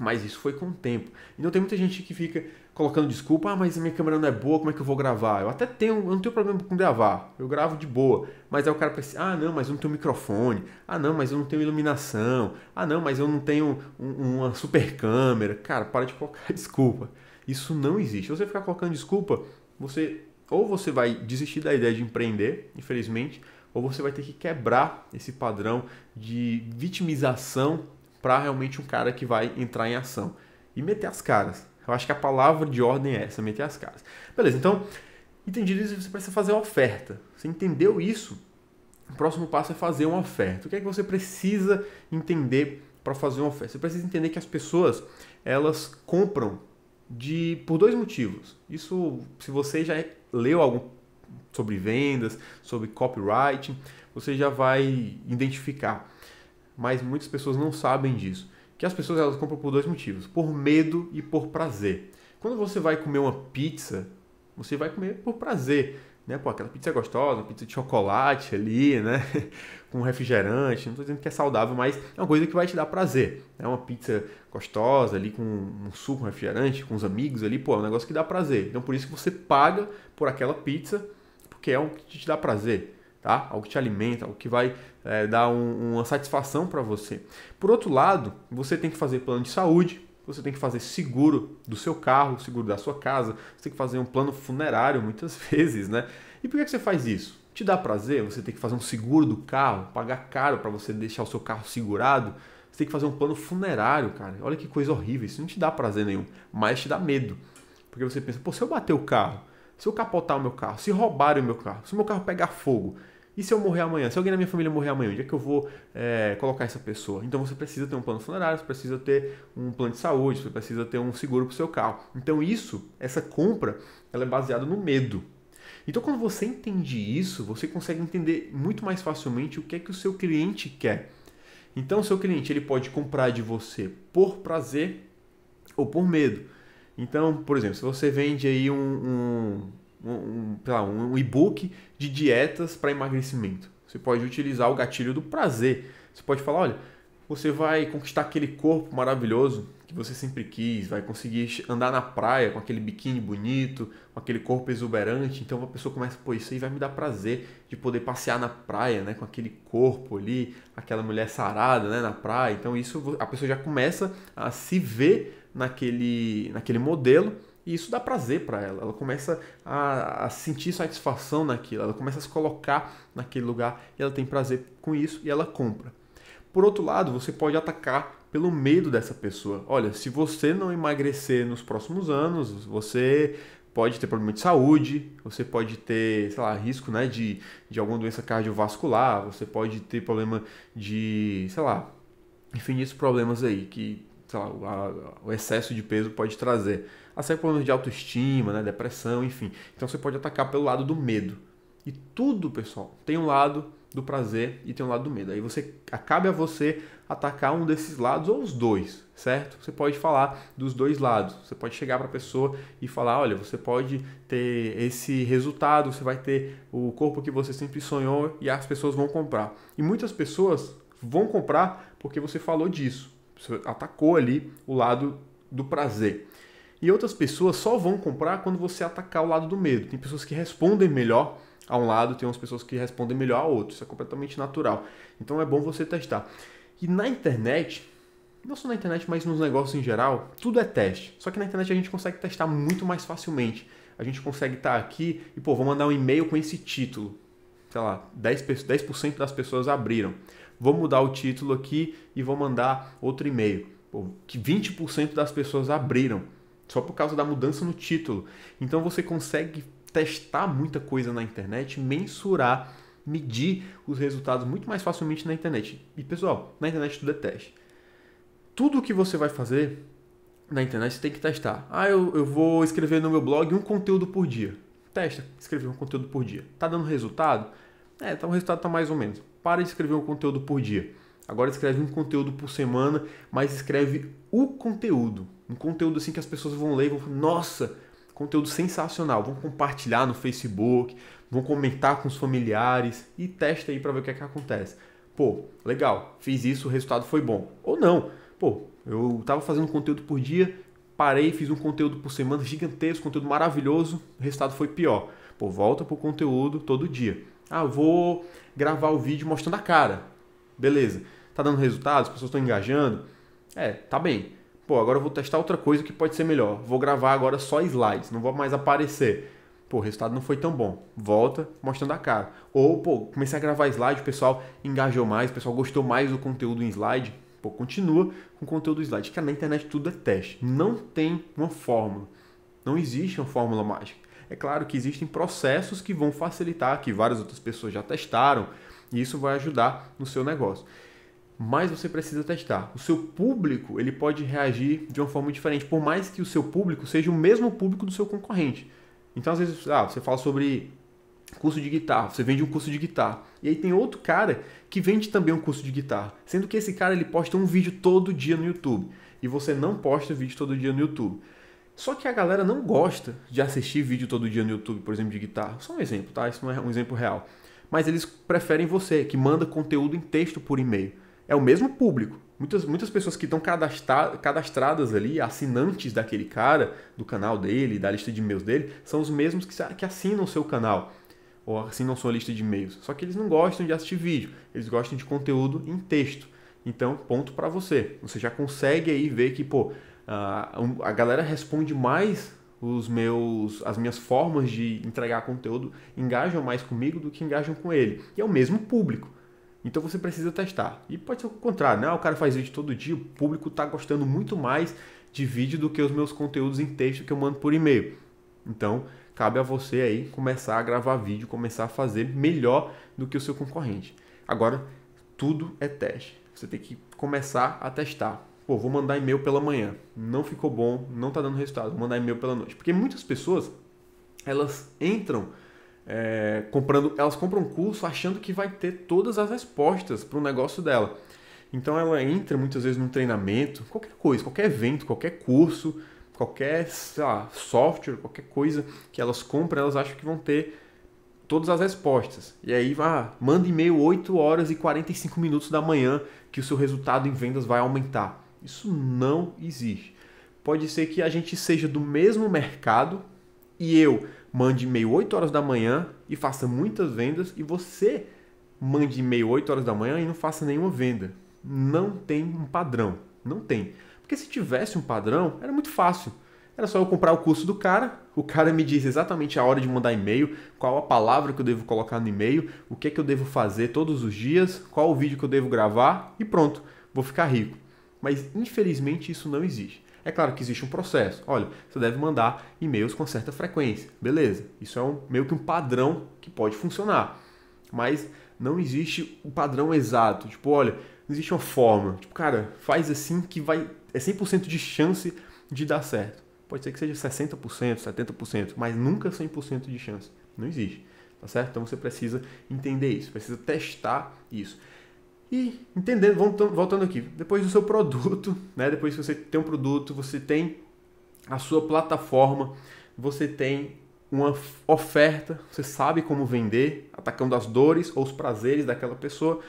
Mas isso foi com o tempo. Então tem muita gente que fica colocando desculpa, ah, mas minha câmera não é boa, como é que eu vou gravar? Eu até tenho, eu não tenho problema com gravar, eu gravo de boa. Mas aí o cara pensa, ah não, mas eu não tenho microfone, ah não, mas eu não tenho iluminação, ah não, mas eu não tenho uma super câmera. Cara, para de colocar desculpa. Isso não existe. Se você ficar colocando desculpa, você ou você vai desistir da ideia de empreender, infelizmente, ou você vai ter que quebrar esse padrão de vitimização para realmente um cara que vai entrar em ação e meter as caras. Eu acho que a palavra de ordem é essa, meter as caras. Beleza, então, entendido isso, você precisa fazer uma oferta. Você entendeu isso? O próximo passo é fazer uma oferta. O que é que você precisa entender para fazer uma oferta? Você precisa entender que as pessoas, elas compram de por dois motivos. Isso, se você já leu algo sobre vendas, sobre copywriting, você já vai identificar mas muitas pessoas não sabem disso. Que as pessoas elas compram por dois motivos: por medo e por prazer. Quando você vai comer uma pizza, você vai comer por prazer. Né? Pô, aquela pizza é gostosa, pizza de chocolate ali, né? com refrigerante. Não estou dizendo que é saudável, mas é uma coisa que vai te dar prazer. É uma pizza gostosa ali com um suco, um refrigerante, com os amigos ali. Pô, é um negócio que dá prazer. Então por isso que você paga por aquela pizza, porque é um que te dá prazer tá? Algo que te alimenta, algo que vai é, dar um, uma satisfação para você. Por outro lado, você tem que fazer plano de saúde, você tem que fazer seguro do seu carro, seguro da sua casa, você tem que fazer um plano funerário muitas vezes, né? E por que, que você faz isso? Te dá prazer? Você tem que fazer um seguro do carro, pagar caro para você deixar o seu carro segurado? Você tem que fazer um plano funerário, cara. Olha que coisa horrível, isso não te dá prazer nenhum, mas te dá medo. Porque você pensa, pô, se eu bater o carro, se eu capotar o meu carro, se roubarem o meu carro, se o meu carro pegar fogo, e se eu morrer amanhã? Se alguém na minha família morrer amanhã, onde é que eu vou é, colocar essa pessoa? Então você precisa ter um plano funerário, você precisa ter um plano de saúde, você precisa ter um seguro para o seu carro. Então isso, essa compra, ela é baseada no medo. Então quando você entende isso, você consegue entender muito mais facilmente o que é que o seu cliente quer. Então o seu cliente ele pode comprar de você por prazer ou por medo. Então, por exemplo, se você vende aí um, um um, um, um e-book de dietas para emagrecimento. Você pode utilizar o gatilho do prazer. Você pode falar, olha, você vai conquistar aquele corpo maravilhoso que você sempre quis, vai conseguir andar na praia com aquele biquíni bonito, com aquele corpo exuberante. Então a pessoa começa, pô, isso aí vai me dar prazer de poder passear na praia, né, com aquele corpo ali, aquela mulher sarada, né, na praia. Então isso a pessoa já começa a se ver naquele naquele modelo e isso dá prazer para ela. Ela começa a, a, sentir satisfação naquilo, ela começa a se colocar naquele lugar e ela tem prazer com isso e ela compra. Por outro lado, você pode atacar pelo medo dessa pessoa. Olha, se você não emagrecer nos próximos anos, você pode ter problema de saúde, você pode ter, sei lá, risco né, de, de alguma doença cardiovascular, você pode ter problema de, sei lá, infinitos problemas aí que sei lá, o excesso de peso pode trazer acerca sair problemas de autoestima, né? depressão, enfim. Então você pode atacar pelo lado do medo. E tudo, pessoal, tem um lado do prazer e tem um lado do medo. Aí você acabe a você atacar um desses lados ou os dois, certo? Você pode falar dos dois lados. Você pode chegar para a pessoa e falar, olha, você pode ter esse resultado, você vai ter o corpo que você sempre sonhou e as pessoas vão comprar. E muitas pessoas vão comprar porque você falou disso. Você atacou ali o lado do prazer. E outras pessoas só vão comprar quando você atacar o lado do medo. Tem pessoas que respondem melhor a um lado, tem umas pessoas que respondem melhor a outro. Isso é completamente natural. Então é bom você testar. E na internet, não só na internet, mas nos negócios em geral, tudo é teste. Só que na internet a gente consegue testar muito mais facilmente. A gente consegue estar aqui e, pô, vou mandar um e-mail com esse título. Sei lá, 10%, 10 das pessoas abriram. Vou mudar o título aqui e vou mandar outro e-mail. Pô, que 20% das pessoas abriram só por causa da mudança no título. Então você consegue testar muita coisa na internet, mensurar, medir os resultados muito mais facilmente na internet. E pessoal, na internet tudo é teste. Tudo que você vai fazer na internet você tem que testar. Ah, eu, eu vou escrever no meu blog um conteúdo por dia. Testa, escrever um conteúdo por dia. Tá dando resultado? É, tá, o resultado tá mais ou menos. Para de escrever um conteúdo por dia. Agora escreve um conteúdo por semana, mas escreve o conteúdo. Um conteúdo assim que as pessoas vão ler e vão falar, nossa, conteúdo sensacional. Vão compartilhar no Facebook, vão comentar com os familiares e testa aí para ver o que é que acontece. Pô, legal, fiz isso, o resultado foi bom. Ou não, pô, eu estava fazendo conteúdo por dia, parei, fiz um conteúdo por semana gigantesco, conteúdo maravilhoso, o resultado foi pior. Pô, volta pro conteúdo todo dia. Ah, vou gravar o vídeo mostrando a cara. Beleza. Tá dando resultados, as pessoas estão engajando. É, tá bem. Pô, agora eu vou testar outra coisa que pode ser melhor. Vou gravar agora só slides, não vou mais aparecer. Pô, o resultado não foi tão bom. Volta mostrando a cara. Ou, pô, comecei a gravar slide, o pessoal engajou mais, o pessoal gostou mais do conteúdo em slide. Pô, continua com o conteúdo em slide. Cara, na internet tudo é teste. Não tem uma fórmula. Não existe uma fórmula mágica. É claro que existem processos que vão facilitar, que várias outras pessoas já testaram, e isso vai ajudar no seu negócio mas você precisa testar. O seu público ele pode reagir de uma forma diferente, por mais que o seu público seja o mesmo público do seu concorrente. Então, às vezes, ah, você fala sobre curso de guitarra, você vende um curso de guitarra. E aí tem outro cara que vende também um curso de guitarra, sendo que esse cara ele posta um vídeo todo dia no YouTube e você não posta vídeo todo dia no YouTube. Só que a galera não gosta de assistir vídeo todo dia no YouTube, por exemplo, de guitarra. Só um exemplo, tá? Isso não é um exemplo real. Mas eles preferem você, que manda conteúdo em texto por e-mail é o mesmo público. Muitas, muitas pessoas que estão cadastradas ali, assinantes daquele cara, do canal dele, da lista de e-mails dele, são os mesmos que, que assinam o seu canal. Ou assinam sua lista de e-mails. Só que eles não gostam de assistir vídeo, eles gostam de conteúdo em texto. Então, ponto para você. Você já consegue aí ver que, pô, a galera responde mais os meus, as minhas formas de entregar conteúdo engajam mais comigo do que engajam com ele. E é o mesmo público. Então você precisa testar. E pode ser o contrário, né? O cara faz vídeo todo dia, o público está gostando muito mais de vídeo do que os meus conteúdos em texto que eu mando por e-mail. Então, cabe a você aí começar a gravar vídeo, começar a fazer melhor do que o seu concorrente. Agora, tudo é teste. Você tem que começar a testar. Pô, vou mandar e-mail pela manhã. Não ficou bom, não está dando resultado. Vou mandar e-mail pela noite. Porque muitas pessoas, elas entram é, comprando, elas compram um curso achando que vai ter todas as respostas para o negócio dela. Então ela entra muitas vezes num treinamento, qualquer coisa, qualquer evento, qualquer curso, qualquer lá, software, qualquer coisa que elas compram, elas acham que vão ter todas as respostas. E aí ah, manda e-mail 8 horas e 45 minutos da manhã que o seu resultado em vendas vai aumentar. Isso não existe. Pode ser que a gente seja do mesmo mercado e eu mande e-mail 8 horas da manhã e faça muitas vendas e você mande e-mail 8 horas da manhã e não faça nenhuma venda. Não tem um padrão, não tem. Porque se tivesse um padrão, era muito fácil. Era só eu comprar o curso do cara, o cara me diz exatamente a hora de mandar e-mail, qual a palavra que eu devo colocar no e-mail, o que é que eu devo fazer todos os dias, qual o vídeo que eu devo gravar e pronto, vou ficar rico. Mas infelizmente isso não existe. É claro que existe um processo. Olha, você deve mandar e-mails com certa frequência. Beleza, isso é um, meio que um padrão que pode funcionar. Mas não existe o um padrão exato. Tipo, olha, não existe uma forma. Tipo, cara, faz assim que vai. É 100% de chance de dar certo. Pode ser que seja 60%, 70%, mas nunca 100% de chance. Não existe. Tá certo? Então você precisa entender isso, precisa testar isso. E entendendo, voltando aqui, depois do seu produto, né? depois que você tem um produto, você tem a sua plataforma, você tem uma oferta, você sabe como vender, atacando as dores ou os prazeres daquela pessoa.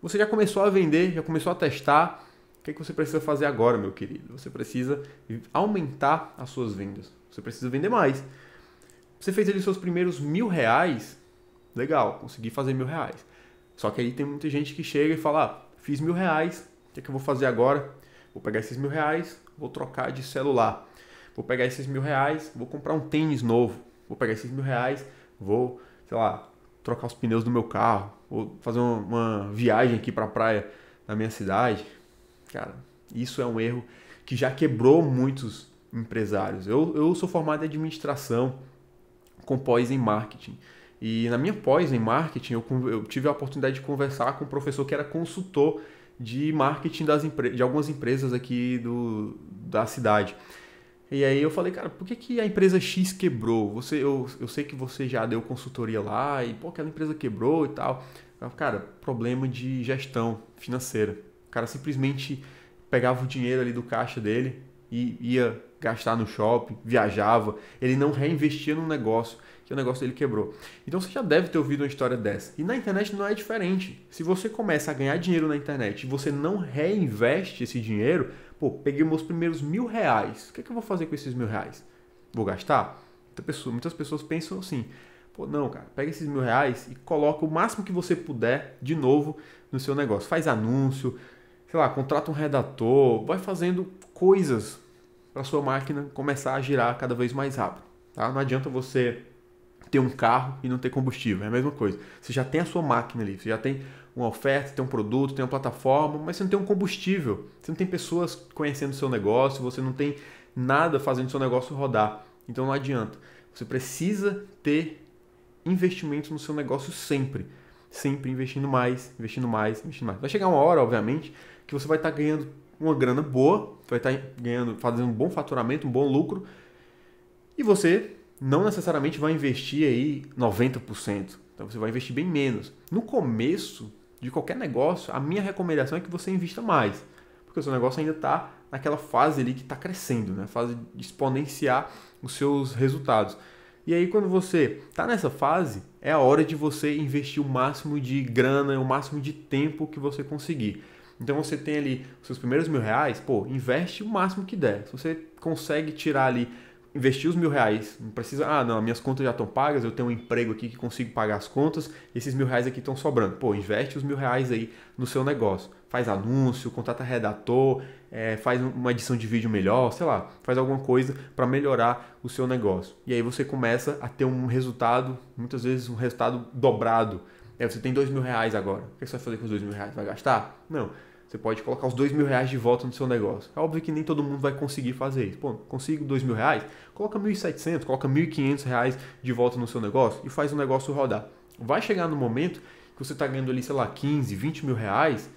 Você já começou a vender, já começou a testar. O que, é que você precisa fazer agora, meu querido? Você precisa aumentar as suas vendas. Você precisa vender mais. Você fez ali os seus primeiros mil reais. Legal, consegui fazer mil reais. Só que aí tem muita gente que chega e fala, ah, fiz mil reais, o que, é que eu vou fazer agora? Vou pegar esses mil reais, vou trocar de celular. Vou pegar esses mil reais, vou comprar um tênis novo. Vou pegar esses mil reais, vou, sei lá, trocar os pneus do meu carro. Vou fazer uma, uma viagem aqui para a praia da minha cidade. Cara, isso é um erro que já quebrou muitos empresários. Eu, eu sou formado em administração com pós em marketing. E na minha pós em marketing, eu, eu tive a oportunidade de conversar com um professor que era consultor de marketing das de algumas empresas aqui do, da cidade. E aí eu falei, cara, por que, que a empresa X quebrou? Você, eu, eu sei que você já deu consultoria lá e pô, aquela empresa quebrou e tal. Cara, problema de gestão financeira. O cara simplesmente pegava o dinheiro ali do caixa dele e ia gastar no shopping, viajava. Ele não reinvestia no negócio que o negócio dele quebrou. Então você já deve ter ouvido uma história dessa. E na internet não é diferente. Se você começa a ganhar dinheiro na internet e você não reinveste esse dinheiro, pô, peguei meus primeiros mil reais. O que, é que eu vou fazer com esses mil reais? Vou gastar? Muita pessoa, muitas pessoas pensam assim. Pô, não, cara, pega esses mil reais e coloca o máximo que você puder de novo no seu negócio. Faz anúncio, sei lá, contrata um redator, vai fazendo coisas para sua máquina começar a girar cada vez mais rápido. Tá? Não adianta você ter um carro e não ter combustível. É a mesma coisa. Você já tem a sua máquina ali, você já tem uma oferta, tem um produto, tem uma plataforma, mas você não tem um combustível. Você não tem pessoas conhecendo o seu negócio, você não tem nada fazendo o seu negócio rodar. Então não adianta. Você precisa ter investimentos no seu negócio sempre. Sempre investindo mais, investindo mais, investindo mais. Vai chegar uma hora, obviamente, que você vai estar tá ganhando uma grana boa, vai estar tá ganhando, fazendo um bom faturamento, um bom lucro, e você não necessariamente vai investir aí 90%. Então você vai investir bem menos. No começo de qualquer negócio, a minha recomendação é que você invista mais. Porque o seu negócio ainda está naquela fase ali que está crescendo, né? Fase de exponenciar os seus resultados. E aí, quando você está nessa fase, é a hora de você investir o máximo de grana, o máximo de tempo que você conseguir. Então, você tem ali os seus primeiros mil reais, pô, investe o máximo que der. Se você consegue tirar ali investir os mil reais. Não precisa, ah, não, minhas contas já estão pagas, eu tenho um emprego aqui que consigo pagar as contas, esses mil reais aqui estão sobrando. Pô, investe os mil reais aí no seu negócio. Faz anúncio, contrata redator, é, faz uma edição de vídeo melhor, sei lá, faz alguma coisa para melhorar o seu negócio. E aí você começa a ter um resultado, muitas vezes um resultado dobrado. É, você tem dois mil reais agora. O que você vai fazer com os dois mil reais? Vai gastar? Não você pode colocar os dois mil reais de volta no seu negócio. É óbvio que nem todo mundo vai conseguir fazer isso. Pô, consigo dois mil reais? Coloca mil e setecentos, coloca mil e quinhentos reais de volta no seu negócio e faz o negócio rodar. Vai chegar no momento que você está ganhando ali, sei lá, 15, 20 mil reais,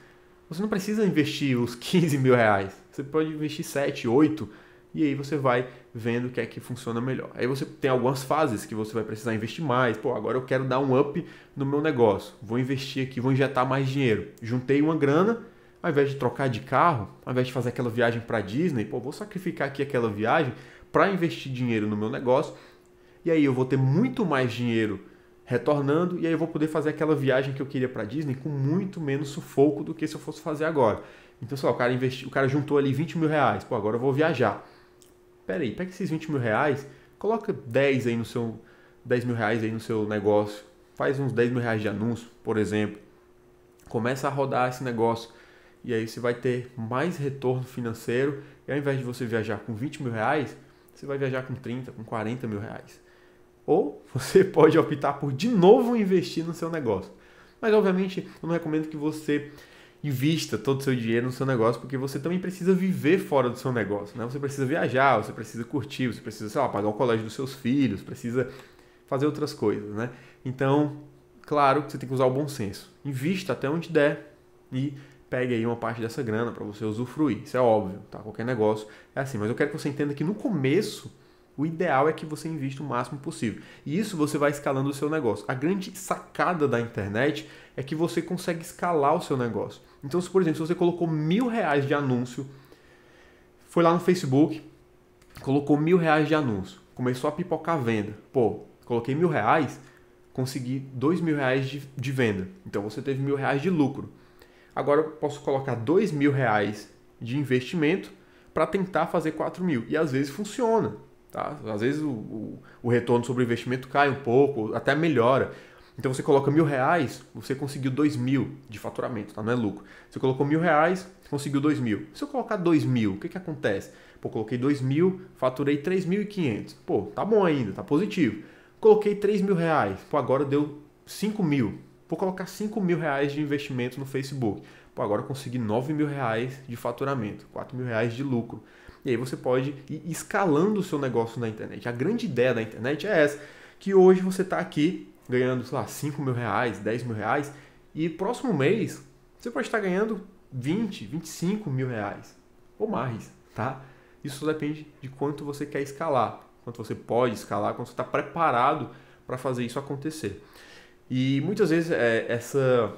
você não precisa investir os 15 mil reais. Você pode investir 7, 8, e aí você vai vendo o que é que funciona melhor. Aí você tem algumas fases que você vai precisar investir mais. Pô, agora eu quero dar um up no meu negócio. Vou investir aqui, vou injetar mais dinheiro. Juntei uma grana, ao invés de trocar de carro, ao invés de fazer aquela viagem para Disney, pô, vou sacrificar aqui aquela viagem para investir dinheiro no meu negócio. E aí eu vou ter muito mais dinheiro retornando e aí eu vou poder fazer aquela viagem que eu queria para Disney com muito menos sufoco do que se eu fosse fazer agora. Então, sei lá, o cara, investi, o cara juntou ali 20 mil reais, pô, agora eu vou viajar. Pera aí, pega esses 20 mil reais, coloca 10 aí no seu, 10 mil reais aí no seu negócio, faz uns 10 mil reais de anúncio, por exemplo. Começa a rodar esse negócio e aí você vai ter mais retorno financeiro. E ao invés de você viajar com 20 mil reais, você vai viajar com 30, com 40 mil reais. Ou você pode optar por de novo investir no seu negócio. Mas obviamente eu não recomendo que você invista todo o seu dinheiro no seu negócio, porque você também precisa viver fora do seu negócio. Né? Você precisa viajar, você precisa curtir, você precisa, sei lá, pagar o colégio dos seus filhos, precisa fazer outras coisas. Né? Então, claro que você tem que usar o bom senso. Invista até onde der e pegue aí uma parte dessa grana para você usufruir. Isso é óbvio, tá? Qualquer negócio é assim. Mas eu quero que você entenda que no começo, o ideal é que você invista o máximo possível. E isso você vai escalando o seu negócio. A grande sacada da internet é que você consegue escalar o seu negócio. Então, se por exemplo, se você colocou mil reais de anúncio, foi lá no Facebook, colocou mil reais de anúncio, começou a pipocar a venda. Pô, coloquei mil reais, consegui dois mil reais de, de venda. Então você teve mil reais de lucro. Agora eu posso colocar dois mil reais de investimento para tentar fazer quatro mil. E às vezes funciona. Tá? Às vezes o, o, o, retorno sobre o investimento cai um pouco, até melhora. Então você coloca mil reais, você conseguiu dois mil de faturamento, tá? não é lucro. Você colocou mil reais, conseguiu dois mil. Se eu colocar dois mil, o que, que acontece? Pô, coloquei dois mil, faturei três mil e quinhentos. Pô, tá bom ainda, tá positivo. Coloquei três mil reais, pô, agora deu cinco mil vou colocar 5 mil reais de investimento no Facebook. Pô, agora eu consegui 9 mil reais de faturamento, 4 mil reais de lucro. E aí você pode ir escalando o seu negócio na internet. A grande ideia da internet é essa, que hoje você está aqui ganhando, sei lá, 5 mil reais, 10 mil reais, e próximo mês você pode estar ganhando 20, 25 mil reais ou mais, tá? Isso depende de quanto você quer escalar, quanto você pode escalar, quanto você está preparado para fazer isso acontecer. E muitas vezes é, essa,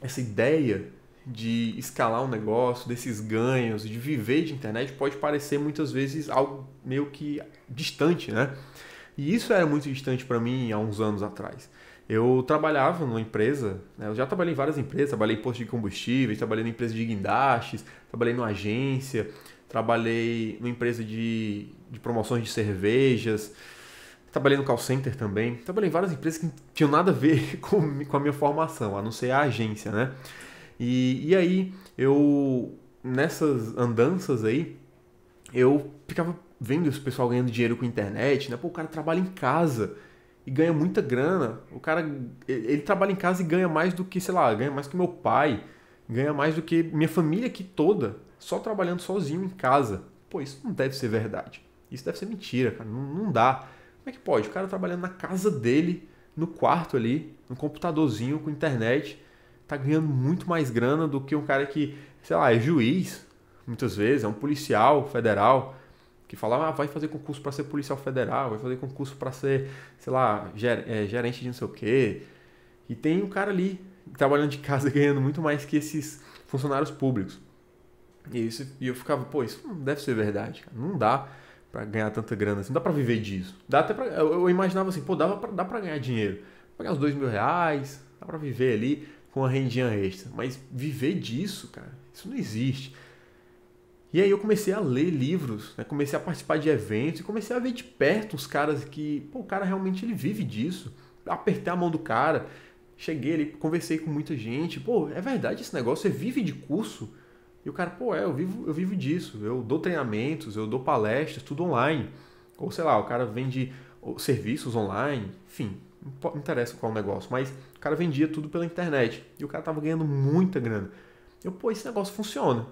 essa ideia de escalar um negócio, desses ganhos, de viver de internet, pode parecer muitas vezes algo meio que distante, né? E isso era muito distante para mim há uns anos atrás. Eu trabalhava numa empresa, né? eu já trabalhei em várias empresas, trabalhei em posto de combustíveis, trabalhei em empresa de guindastes, trabalhei numa agência, trabalhei numa empresa de, de promoções de cervejas, Trabalhei no call center também. Trabalhei em várias empresas que não tinham nada a ver com, com a minha formação, a não ser a agência, né? E, e aí, eu, nessas andanças aí, eu ficava vendo esse pessoal ganhando dinheiro com internet, né? Pô, o cara trabalha em casa e ganha muita grana. O cara, ele trabalha em casa e ganha mais do que, sei lá, ganha mais que meu pai, ganha mais do que minha família aqui toda, só trabalhando sozinho em casa. Pô, isso não deve ser verdade. Isso deve ser mentira, cara. Não, não dá. Como é que pode? O cara trabalhando na casa dele, no quarto ali, no computadorzinho, com internet, tá ganhando muito mais grana do que um cara que, sei lá, é juiz, muitas vezes, é um policial federal, que fala, ah, vai fazer concurso para ser policial federal, vai fazer concurso para ser, sei lá, ger é, gerente de não sei o quê. E tem um cara ali, trabalhando de casa, ganhando muito mais que esses funcionários públicos. E, isso, e eu ficava, pô, isso não deve ser verdade, cara. não dá para ganhar tanta grana assim. Não dá para viver disso. Dá até pra, eu, eu imaginava assim, pô, dava pra, dá para ganhar dinheiro. Pagar os dois mil reais, dá para viver ali com a rendinha extra. Mas viver disso, cara, isso não existe. E aí eu comecei a ler livros, né? comecei a participar de eventos e comecei a ver de perto os caras que, pô, o cara realmente ele vive disso. Apertei a mão do cara, cheguei ali, conversei com muita gente. Pô, é verdade esse negócio, você vive de curso? E o cara, pô, é, eu vivo, eu vivo disso, eu dou treinamentos, eu dou palestras, tudo online. Ou sei lá, o cara vende serviços online, enfim, não interessa qual negócio, mas o cara vendia tudo pela internet e o cara tava ganhando muita grana. Eu, pô, esse negócio funciona.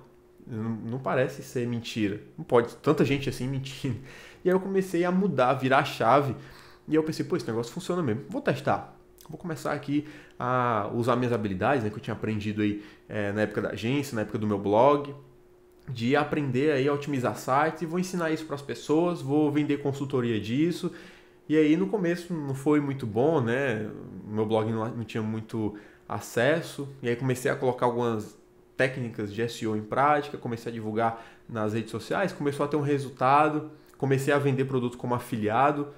Não, parece ser mentira. Não pode tanta gente assim mentindo. E aí eu comecei a mudar, virar a chave. E eu pensei, pô, esse negócio funciona mesmo. Vou testar. Vou começar aqui a usar minhas habilidades, né, que eu tinha aprendido aí é, na época da agência, na época do meu blog, de aprender aí a otimizar sites e vou ensinar isso para as pessoas, vou vender consultoria disso. E aí no começo não foi muito bom, né? Meu blog não, não tinha muito acesso, e aí comecei a colocar algumas técnicas de SEO em prática, comecei a divulgar nas redes sociais, começou a ter um resultado, comecei a vender produto como afiliado,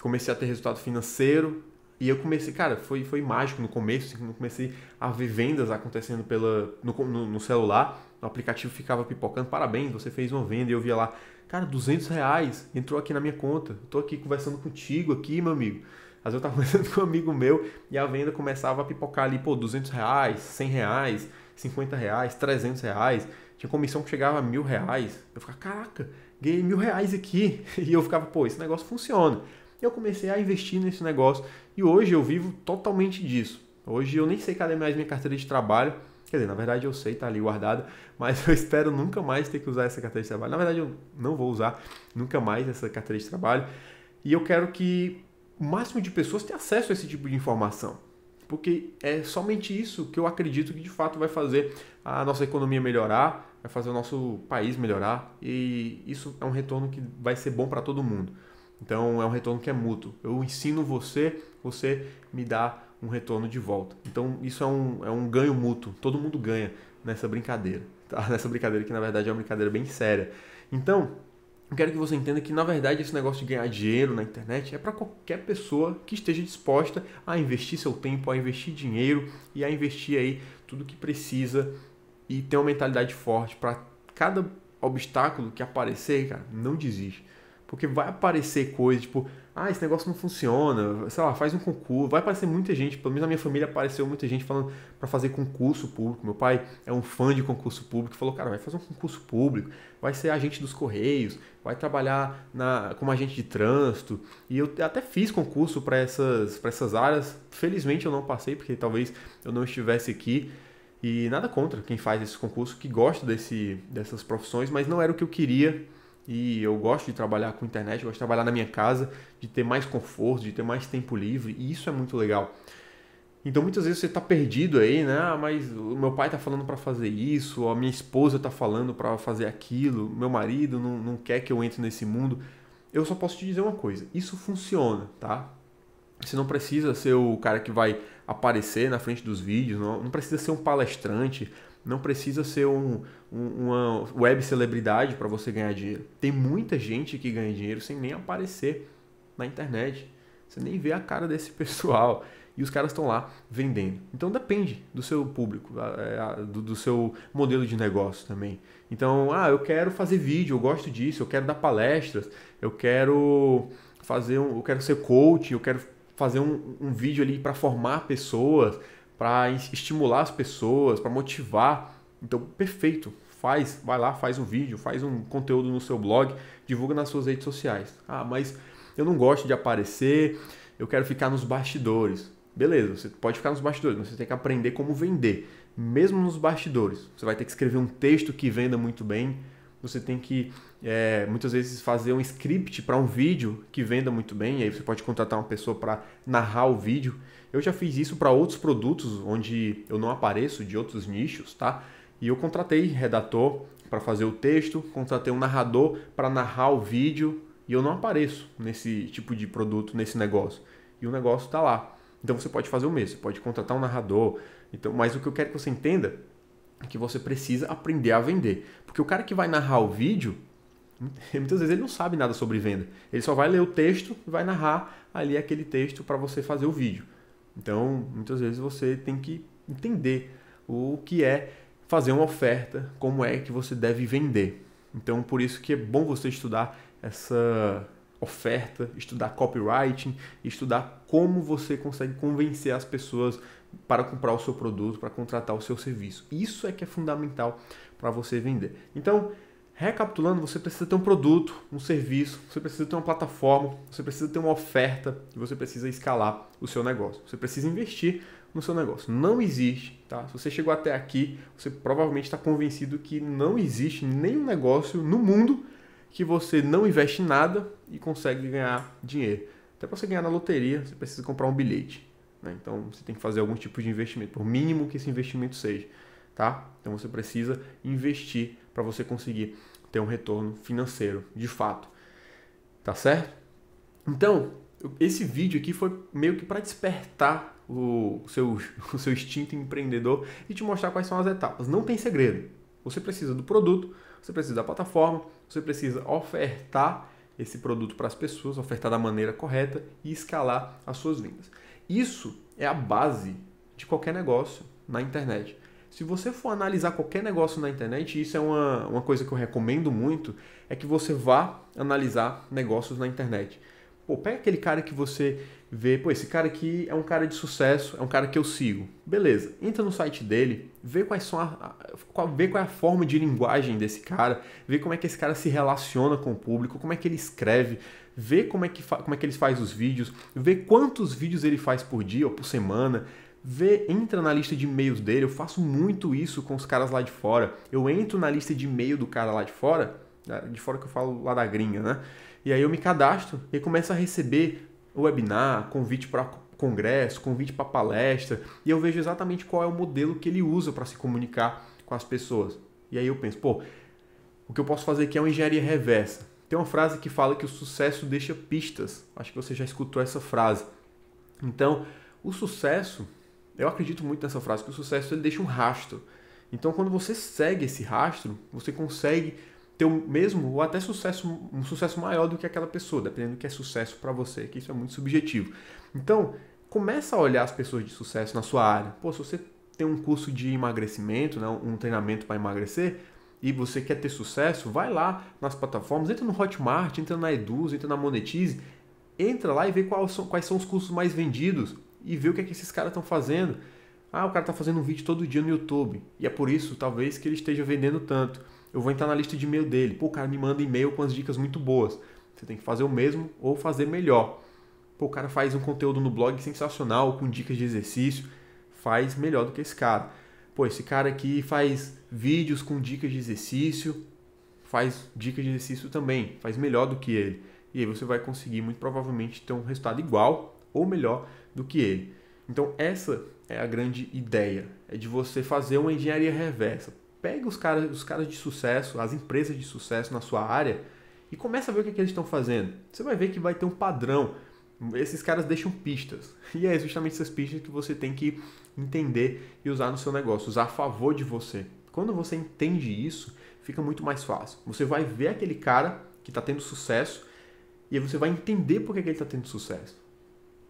comecei a ter resultado financeiro, e eu comecei, cara, foi, foi mágico no começo, assim, eu comecei a ver vendas acontecendo pela, no, no, no, celular, o aplicativo ficava pipocando, parabéns, você fez uma venda, e eu via lá, cara, 200 reais, entrou aqui na minha conta, tô aqui conversando contigo aqui, meu amigo. Às vezes eu tava conversando com um amigo meu e a venda começava a pipocar ali, pô, 200 reais, 100 reais, 50 reais, 300 reais, tinha comissão que chegava a mil reais, eu ficava, caraca, ganhei mil reais aqui, e eu ficava, pô, esse negócio funciona eu comecei a investir nesse negócio e hoje eu vivo totalmente disso. Hoje eu nem sei cadê mais minha carteira de trabalho. Quer dizer, na verdade eu sei, tá ali guardada, mas eu espero nunca mais ter que usar essa carteira de trabalho. Na verdade eu não vou usar nunca mais essa carteira de trabalho. E eu quero que o máximo de pessoas tenha acesso a esse tipo de informação. Porque é somente isso que eu acredito que de fato vai fazer a nossa economia melhorar, vai fazer o nosso país melhorar e isso é um retorno que vai ser bom para todo mundo. Então é um retorno que é mútuo. Eu ensino você, você me dá um retorno de volta. Então isso é um, é um ganho mútuo. Todo mundo ganha nessa brincadeira. Tá? Nessa brincadeira que na verdade é uma brincadeira bem séria. Então eu quero que você entenda que na verdade esse negócio de ganhar dinheiro na internet é para qualquer pessoa que esteja disposta a investir seu tempo, a investir dinheiro e a investir aí tudo que precisa e ter uma mentalidade forte para cada obstáculo que aparecer, cara, não desiste porque vai aparecer coisa, tipo, ah, esse negócio não funciona, sei lá, faz um concurso. Vai aparecer muita gente, pelo menos na minha família apareceu muita gente falando para fazer concurso público. Meu pai é um fã de concurso público, falou, cara, vai fazer um concurso público, vai ser agente dos correios, vai trabalhar na, como agente de trânsito. E eu até fiz concurso para essas, essas áreas. Felizmente eu não passei, porque talvez eu não estivesse aqui. E nada contra quem faz esse concurso, que gosta desse, dessas profissões, mas não era o que eu queria e eu gosto de trabalhar com internet, eu gosto de trabalhar na minha casa, de ter mais conforto, de ter mais tempo livre, e isso é muito legal. Então muitas vezes você está perdido aí, né? Ah, mas o meu pai está falando para fazer isso, a minha esposa está falando para fazer aquilo, meu marido não, não quer que eu entre nesse mundo. Eu só posso te dizer uma coisa: isso funciona, tá? Você não precisa ser o cara que vai aparecer na frente dos vídeos, não, não precisa ser um palestrante, não precisa ser um, um, uma web celebridade para você ganhar dinheiro. Tem muita gente que ganha dinheiro sem nem aparecer na internet. Você nem vê a cara desse pessoal. E os caras estão lá vendendo. Então depende do seu público, é, do seu modelo de negócio também. Então, ah, eu quero fazer vídeo, eu gosto disso, eu quero dar palestras, eu quero fazer um, eu quero ser coach, eu quero fazer um, um vídeo ali para formar pessoas, para estimular as pessoas, para motivar. Então, perfeito. Faz, vai lá, faz um vídeo, faz um conteúdo no seu blog, divulga nas suas redes sociais. Ah, mas eu não gosto de aparecer, eu quero ficar nos bastidores. Beleza, você pode ficar nos bastidores, mas você tem que aprender como vender. Mesmo nos bastidores, você vai ter que escrever um texto que venda muito bem, você tem que é, muitas vezes fazer um script para um vídeo que venda muito bem, e aí você pode contratar uma pessoa para narrar o vídeo. Eu já fiz isso para outros produtos onde eu não apareço, de outros nichos, tá? E eu contratei redator para fazer o texto, contratei um narrador para narrar o vídeo, e eu não apareço nesse tipo de produto, nesse negócio. E o negócio está lá. Então você pode fazer o mesmo, você pode contratar um narrador. Então, mas o que eu quero que você entenda é que você precisa aprender a vender. Porque o cara que vai narrar o vídeo, e muitas vezes ele não sabe nada sobre venda. Ele só vai ler o texto e vai narrar ali aquele texto para você fazer o vídeo. Então, muitas vezes você tem que entender o que é fazer uma oferta, como é que você deve vender. Então, por isso que é bom você estudar essa oferta, estudar copywriting, estudar como você consegue convencer as pessoas para comprar o seu produto, para contratar o seu serviço. Isso é que é fundamental para você vender. Então, Recapitulando, você precisa ter um produto, um serviço, você precisa ter uma plataforma, você precisa ter uma oferta e você precisa escalar o seu negócio. Você precisa investir no seu negócio. Não existe, tá? Se você chegou até aqui, você provavelmente está convencido que não existe nenhum negócio no mundo que você não investe nada e consegue ganhar dinheiro. Até para você ganhar na loteria, você precisa comprar um bilhete. Né? Então você tem que fazer algum tipo de investimento, por mínimo que esse investimento seja. Tá? Então você precisa investir para você conseguir ter um retorno financeiro, de fato. Tá certo? Então, esse vídeo aqui foi meio que para despertar o seu, o seu instinto empreendedor e te mostrar quais são as etapas. Não tem segredo. Você precisa do produto, você precisa da plataforma, você precisa ofertar esse produto para as pessoas, ofertar da maneira correta e escalar as suas vendas. Isso é a base de qualquer negócio na internet. Se você for analisar qualquer negócio na internet, isso é uma, uma coisa que eu recomendo muito, é que você vá analisar negócios na internet. Pô, pega aquele cara que você vê, pô, esse cara aqui é um cara de sucesso, é um cara que eu sigo. Beleza, entra no site dele, vê quais são a, a, vê qual é a forma de linguagem desse cara, vê como é que esse cara se relaciona com o público, como é que ele escreve, vê como é que, como é que ele faz os vídeos, vê quantos vídeos ele faz por dia ou por semana, vê, entra na lista de e-mails dele. Eu faço muito isso com os caras lá de fora. Eu entro na lista de e-mail do cara lá de fora, de fora que eu falo lá da gringa, né? E aí eu me cadastro e começo a receber webinar, convite para congresso, convite para palestra, e eu vejo exatamente qual é o modelo que ele usa para se comunicar com as pessoas. E aí eu penso, pô, o que eu posso fazer aqui é uma engenharia reversa. Tem uma frase que fala que o sucesso deixa pistas. Acho que você já escutou essa frase. Então, o sucesso eu acredito muito nessa frase que o sucesso ele deixa um rastro. Então, quando você segue esse rastro, você consegue ter o mesmo ou até sucesso, um sucesso maior do que aquela pessoa, dependendo do que é sucesso para você, que isso é muito subjetivo. Então, começa a olhar as pessoas de sucesso na sua área. Pô, se você tem um curso de emagrecimento, né, um treinamento para emagrecer, e você quer ter sucesso, vai lá nas plataformas, entra no Hotmart, entra na Eduz, entra na Monetize, entra lá e vê quais são, quais são os cursos mais vendidos, e ver o que é que esses caras estão fazendo. Ah, o cara está fazendo um vídeo todo dia no YouTube. E é por isso, talvez, que ele esteja vendendo tanto. Eu vou entrar na lista de e-mail dele. Pô, o cara me manda e-mail com as dicas muito boas. Você tem que fazer o mesmo ou fazer melhor. Pô, o cara faz um conteúdo no blog sensacional, com dicas de exercício. Faz melhor do que esse cara. Pô, esse cara aqui faz vídeos com dicas de exercício. Faz dicas de exercício também. Faz melhor do que ele. E aí você vai conseguir, muito provavelmente, ter um resultado igual ou melhor do que ele. Então, essa é a grande ideia, é de você fazer uma engenharia reversa. Pega os caras, os caras de sucesso, as empresas de sucesso na sua área e começa a ver o que, é que eles estão fazendo. Você vai ver que vai ter um padrão. Esses caras deixam pistas. E é justamente essas pistas que você tem que entender e usar no seu negócio, usar a favor de você. Quando você entende isso, fica muito mais fácil. Você vai ver aquele cara que está tendo sucesso e você vai entender por que, é que ele está tendo sucesso.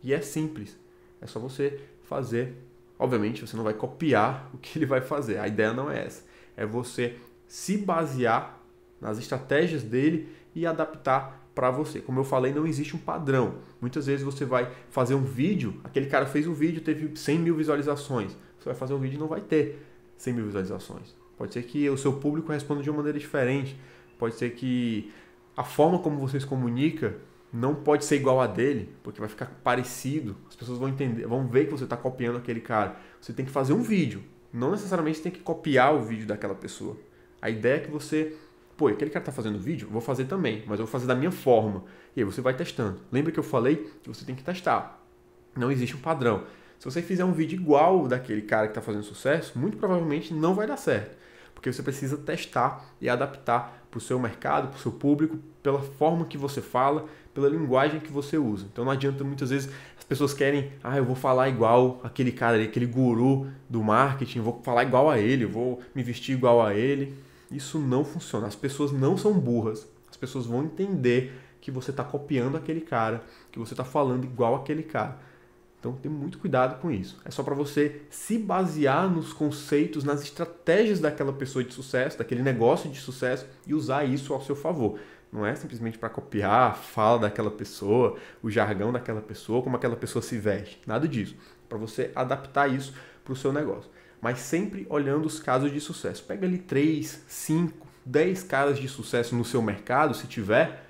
E é simples. É só você fazer. Obviamente, você não vai copiar o que ele vai fazer. A ideia não é essa. É você se basear nas estratégias dele e adaptar para você. Como eu falei, não existe um padrão. Muitas vezes você vai fazer um vídeo, aquele cara fez um vídeo, teve 100 mil visualizações. Você vai fazer um vídeo e não vai ter 100 mil visualizações. Pode ser que o seu público responda de uma maneira diferente. Pode ser que a forma como você se comunica não pode ser igual a dele, porque vai ficar parecido, as pessoas vão entender, vão ver que você está copiando aquele cara. Você tem que fazer um vídeo, não necessariamente tem que copiar o vídeo daquela pessoa. A ideia é que você, pô, aquele cara está fazendo vídeo, vou fazer também, mas eu vou fazer da minha forma. E aí você vai testando. Lembra que eu falei que você tem que testar. Não existe um padrão. Se você fizer um vídeo igual daquele cara que está fazendo sucesso, muito provavelmente não vai dar certo porque você precisa testar e adaptar para o seu mercado, para o seu público, pela forma que você fala, pela linguagem que você usa. Então não adianta muitas vezes as pessoas querem, ah, eu vou falar igual aquele cara ali, aquele guru do marketing, vou falar igual a ele, vou me vestir igual a ele. Isso não funciona. As pessoas não são burras. As pessoas vão entender que você está copiando aquele cara, que você está falando igual aquele cara. Então tem muito cuidado com isso. É só para você se basear nos conceitos, nas estratégias daquela pessoa de sucesso, daquele negócio de sucesso e usar isso ao seu favor. Não é simplesmente para copiar a fala daquela pessoa, o jargão daquela pessoa, como aquela pessoa se veste. Nada disso. para você adaptar isso para o seu negócio. Mas sempre olhando os casos de sucesso. Pega ali 3, 5, 10 caras de sucesso no seu mercado, se tiver,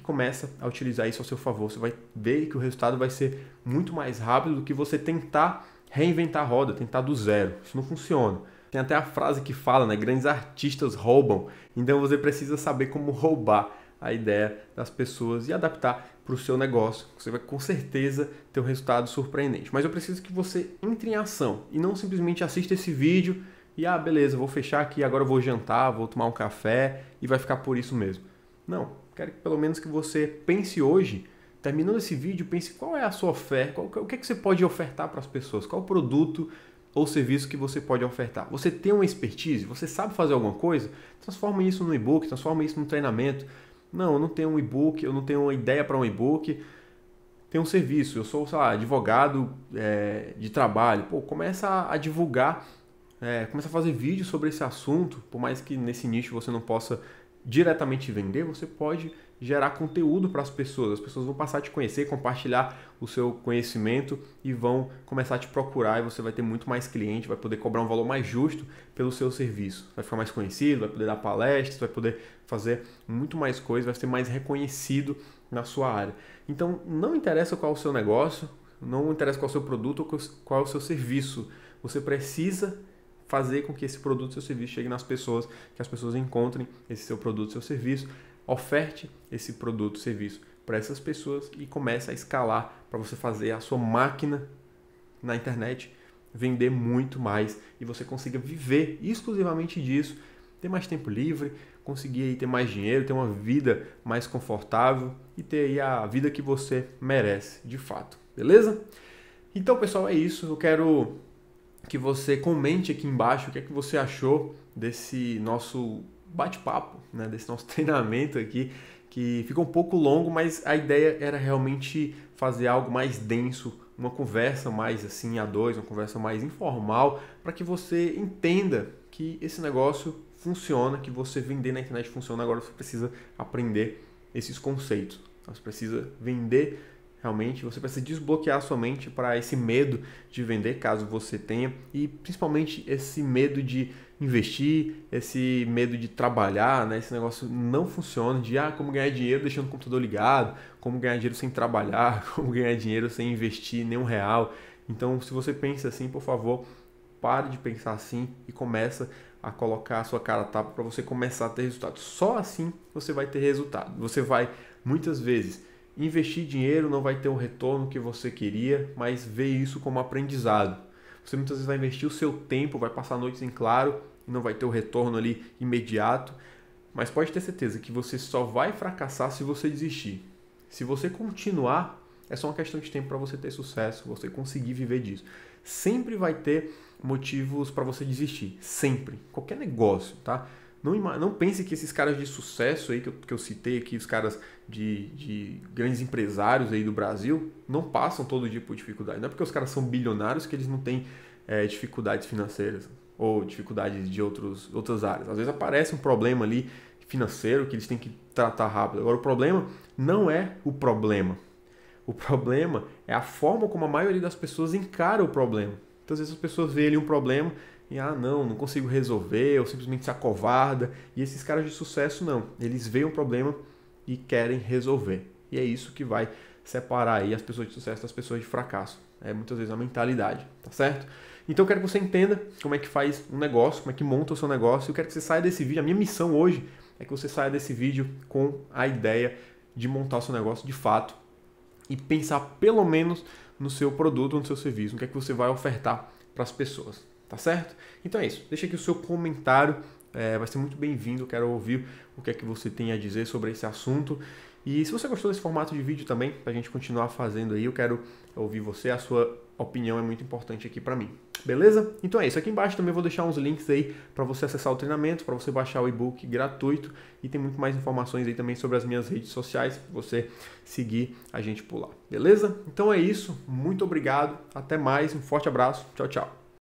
e começa a utilizar isso a seu favor. Você vai ver que o resultado vai ser muito mais rápido do que você tentar reinventar a roda, tentar do zero. Isso não funciona. Tem até a frase que fala, né? Grandes artistas roubam. Então você precisa saber como roubar a ideia das pessoas e adaptar para o seu negócio. Você vai com certeza ter um resultado surpreendente. Mas eu preciso que você entre em ação e não simplesmente assista esse vídeo e ah, beleza, vou fechar aqui, agora eu vou jantar, vou tomar um café e vai ficar por isso mesmo. Não, quero que pelo menos que você pense hoje, terminando esse vídeo, pense qual é a sua oferta, qual, é, o que, é que você pode ofertar para as pessoas, qual produto ou serviço que você pode ofertar. Você tem uma expertise, você sabe fazer alguma coisa, transforma isso num e-book, transforma isso num treinamento. Não, eu não tenho um e-book, eu não tenho uma ideia para um e-book. Tem um serviço, eu sou, sei lá, advogado é, de trabalho. Pô, começa a, divulgar, é, começa a fazer vídeos sobre esse assunto, por mais que nesse nicho você não possa diretamente vender, você pode gerar conteúdo para as pessoas. As pessoas vão passar a te conhecer, compartilhar o seu conhecimento e vão começar a te procurar e você vai ter muito mais cliente, vai poder cobrar um valor mais justo pelo seu serviço. Vai ficar mais conhecido, vai poder dar palestras, vai poder fazer muito mais coisas, vai ser mais reconhecido na sua área. Então, não interessa qual é o seu negócio, não interessa qual é o seu produto ou qual é o seu serviço. Você precisa fazer com que esse produto, seu serviço chegue nas pessoas, que as pessoas encontrem esse seu produto, seu serviço, oferte esse produto, serviço para essas pessoas e comece a escalar para você fazer a sua máquina na internet vender muito mais e você consiga viver exclusivamente disso, ter mais tempo livre, conseguir aí ter mais dinheiro, ter uma vida mais confortável e ter aí a vida que você merece de fato, beleza? Então, pessoal, é isso. Eu quero que você comente aqui embaixo o que é que você achou desse nosso bate-papo, né, desse nosso treinamento aqui, que ficou um pouco longo, mas a ideia era realmente fazer algo mais denso, uma conversa mais assim a dois, uma conversa mais informal, para que você entenda que esse negócio funciona, que você vender na internet funciona, agora você precisa aprender esses conceitos. Você precisa vender Realmente você precisa desbloquear a sua mente para esse medo de vender, caso você tenha, e principalmente esse medo de investir, esse medo de trabalhar, né? Esse negócio não funciona de ah, como ganhar dinheiro deixando o computador ligado, como ganhar dinheiro sem trabalhar, como ganhar dinheiro sem investir nenhum real. Então, se você pensa assim, por favor, pare de pensar assim e começa a colocar a sua cara a tapa para você começar a ter resultado. Só assim você vai ter resultado. Você vai muitas vezes investir dinheiro não vai ter o retorno que você queria, mas vê isso como aprendizado. Você muitas vezes vai investir o seu tempo, vai passar noites em claro e não vai ter o retorno ali imediato, mas pode ter certeza que você só vai fracassar se você desistir. Se você continuar, é só uma questão de tempo para você ter sucesso, você conseguir viver disso. Sempre vai ter motivos para você desistir, sempre, qualquer negócio, tá? Não, não pense que esses caras de sucesso aí que eu, que eu citei aqui, os caras de, de grandes empresários aí do Brasil, não passam todo dia por dificuldade. Não é porque os caras são bilionários que eles não têm é, dificuldades financeiras ou dificuldades de outros, outras áreas. Às vezes aparece um problema ali financeiro que eles têm que tratar rápido. Agora, o problema não é o problema. O problema é a forma como a maioria das pessoas encara o problema. Então, às vezes as pessoas veem ali um problema e ah, não, não consigo resolver, ou simplesmente se acovarda. E esses caras de sucesso não, eles veem um problema e querem resolver. E é isso que vai separar aí as pessoas de sucesso das pessoas de fracasso. É muitas vezes a mentalidade, tá certo? Então eu quero que você entenda como é que faz um negócio, como é que monta o seu negócio. Eu quero que você saia desse vídeo. A minha missão hoje é que você saia desse vídeo com a ideia de montar o seu negócio de fato e pensar pelo menos no seu produto, no seu serviço, no que é que você vai ofertar para as pessoas tá certo? Então é isso. Deixa aqui o seu comentário, é, vai ser muito bem-vindo. Quero ouvir o que é que você tem a dizer sobre esse assunto. E se você gostou desse formato de vídeo também, para a gente continuar fazendo aí, eu quero ouvir você, a sua opinião é muito importante aqui para mim. Beleza? Então é isso. Aqui embaixo também vou deixar uns links aí para você acessar o treinamento, para você baixar o e-book gratuito e tem muito mais informações aí também sobre as minhas redes sociais, para você seguir a gente por lá. Beleza? Então é isso. Muito obrigado. Até mais. Um forte abraço. Tchau, tchau.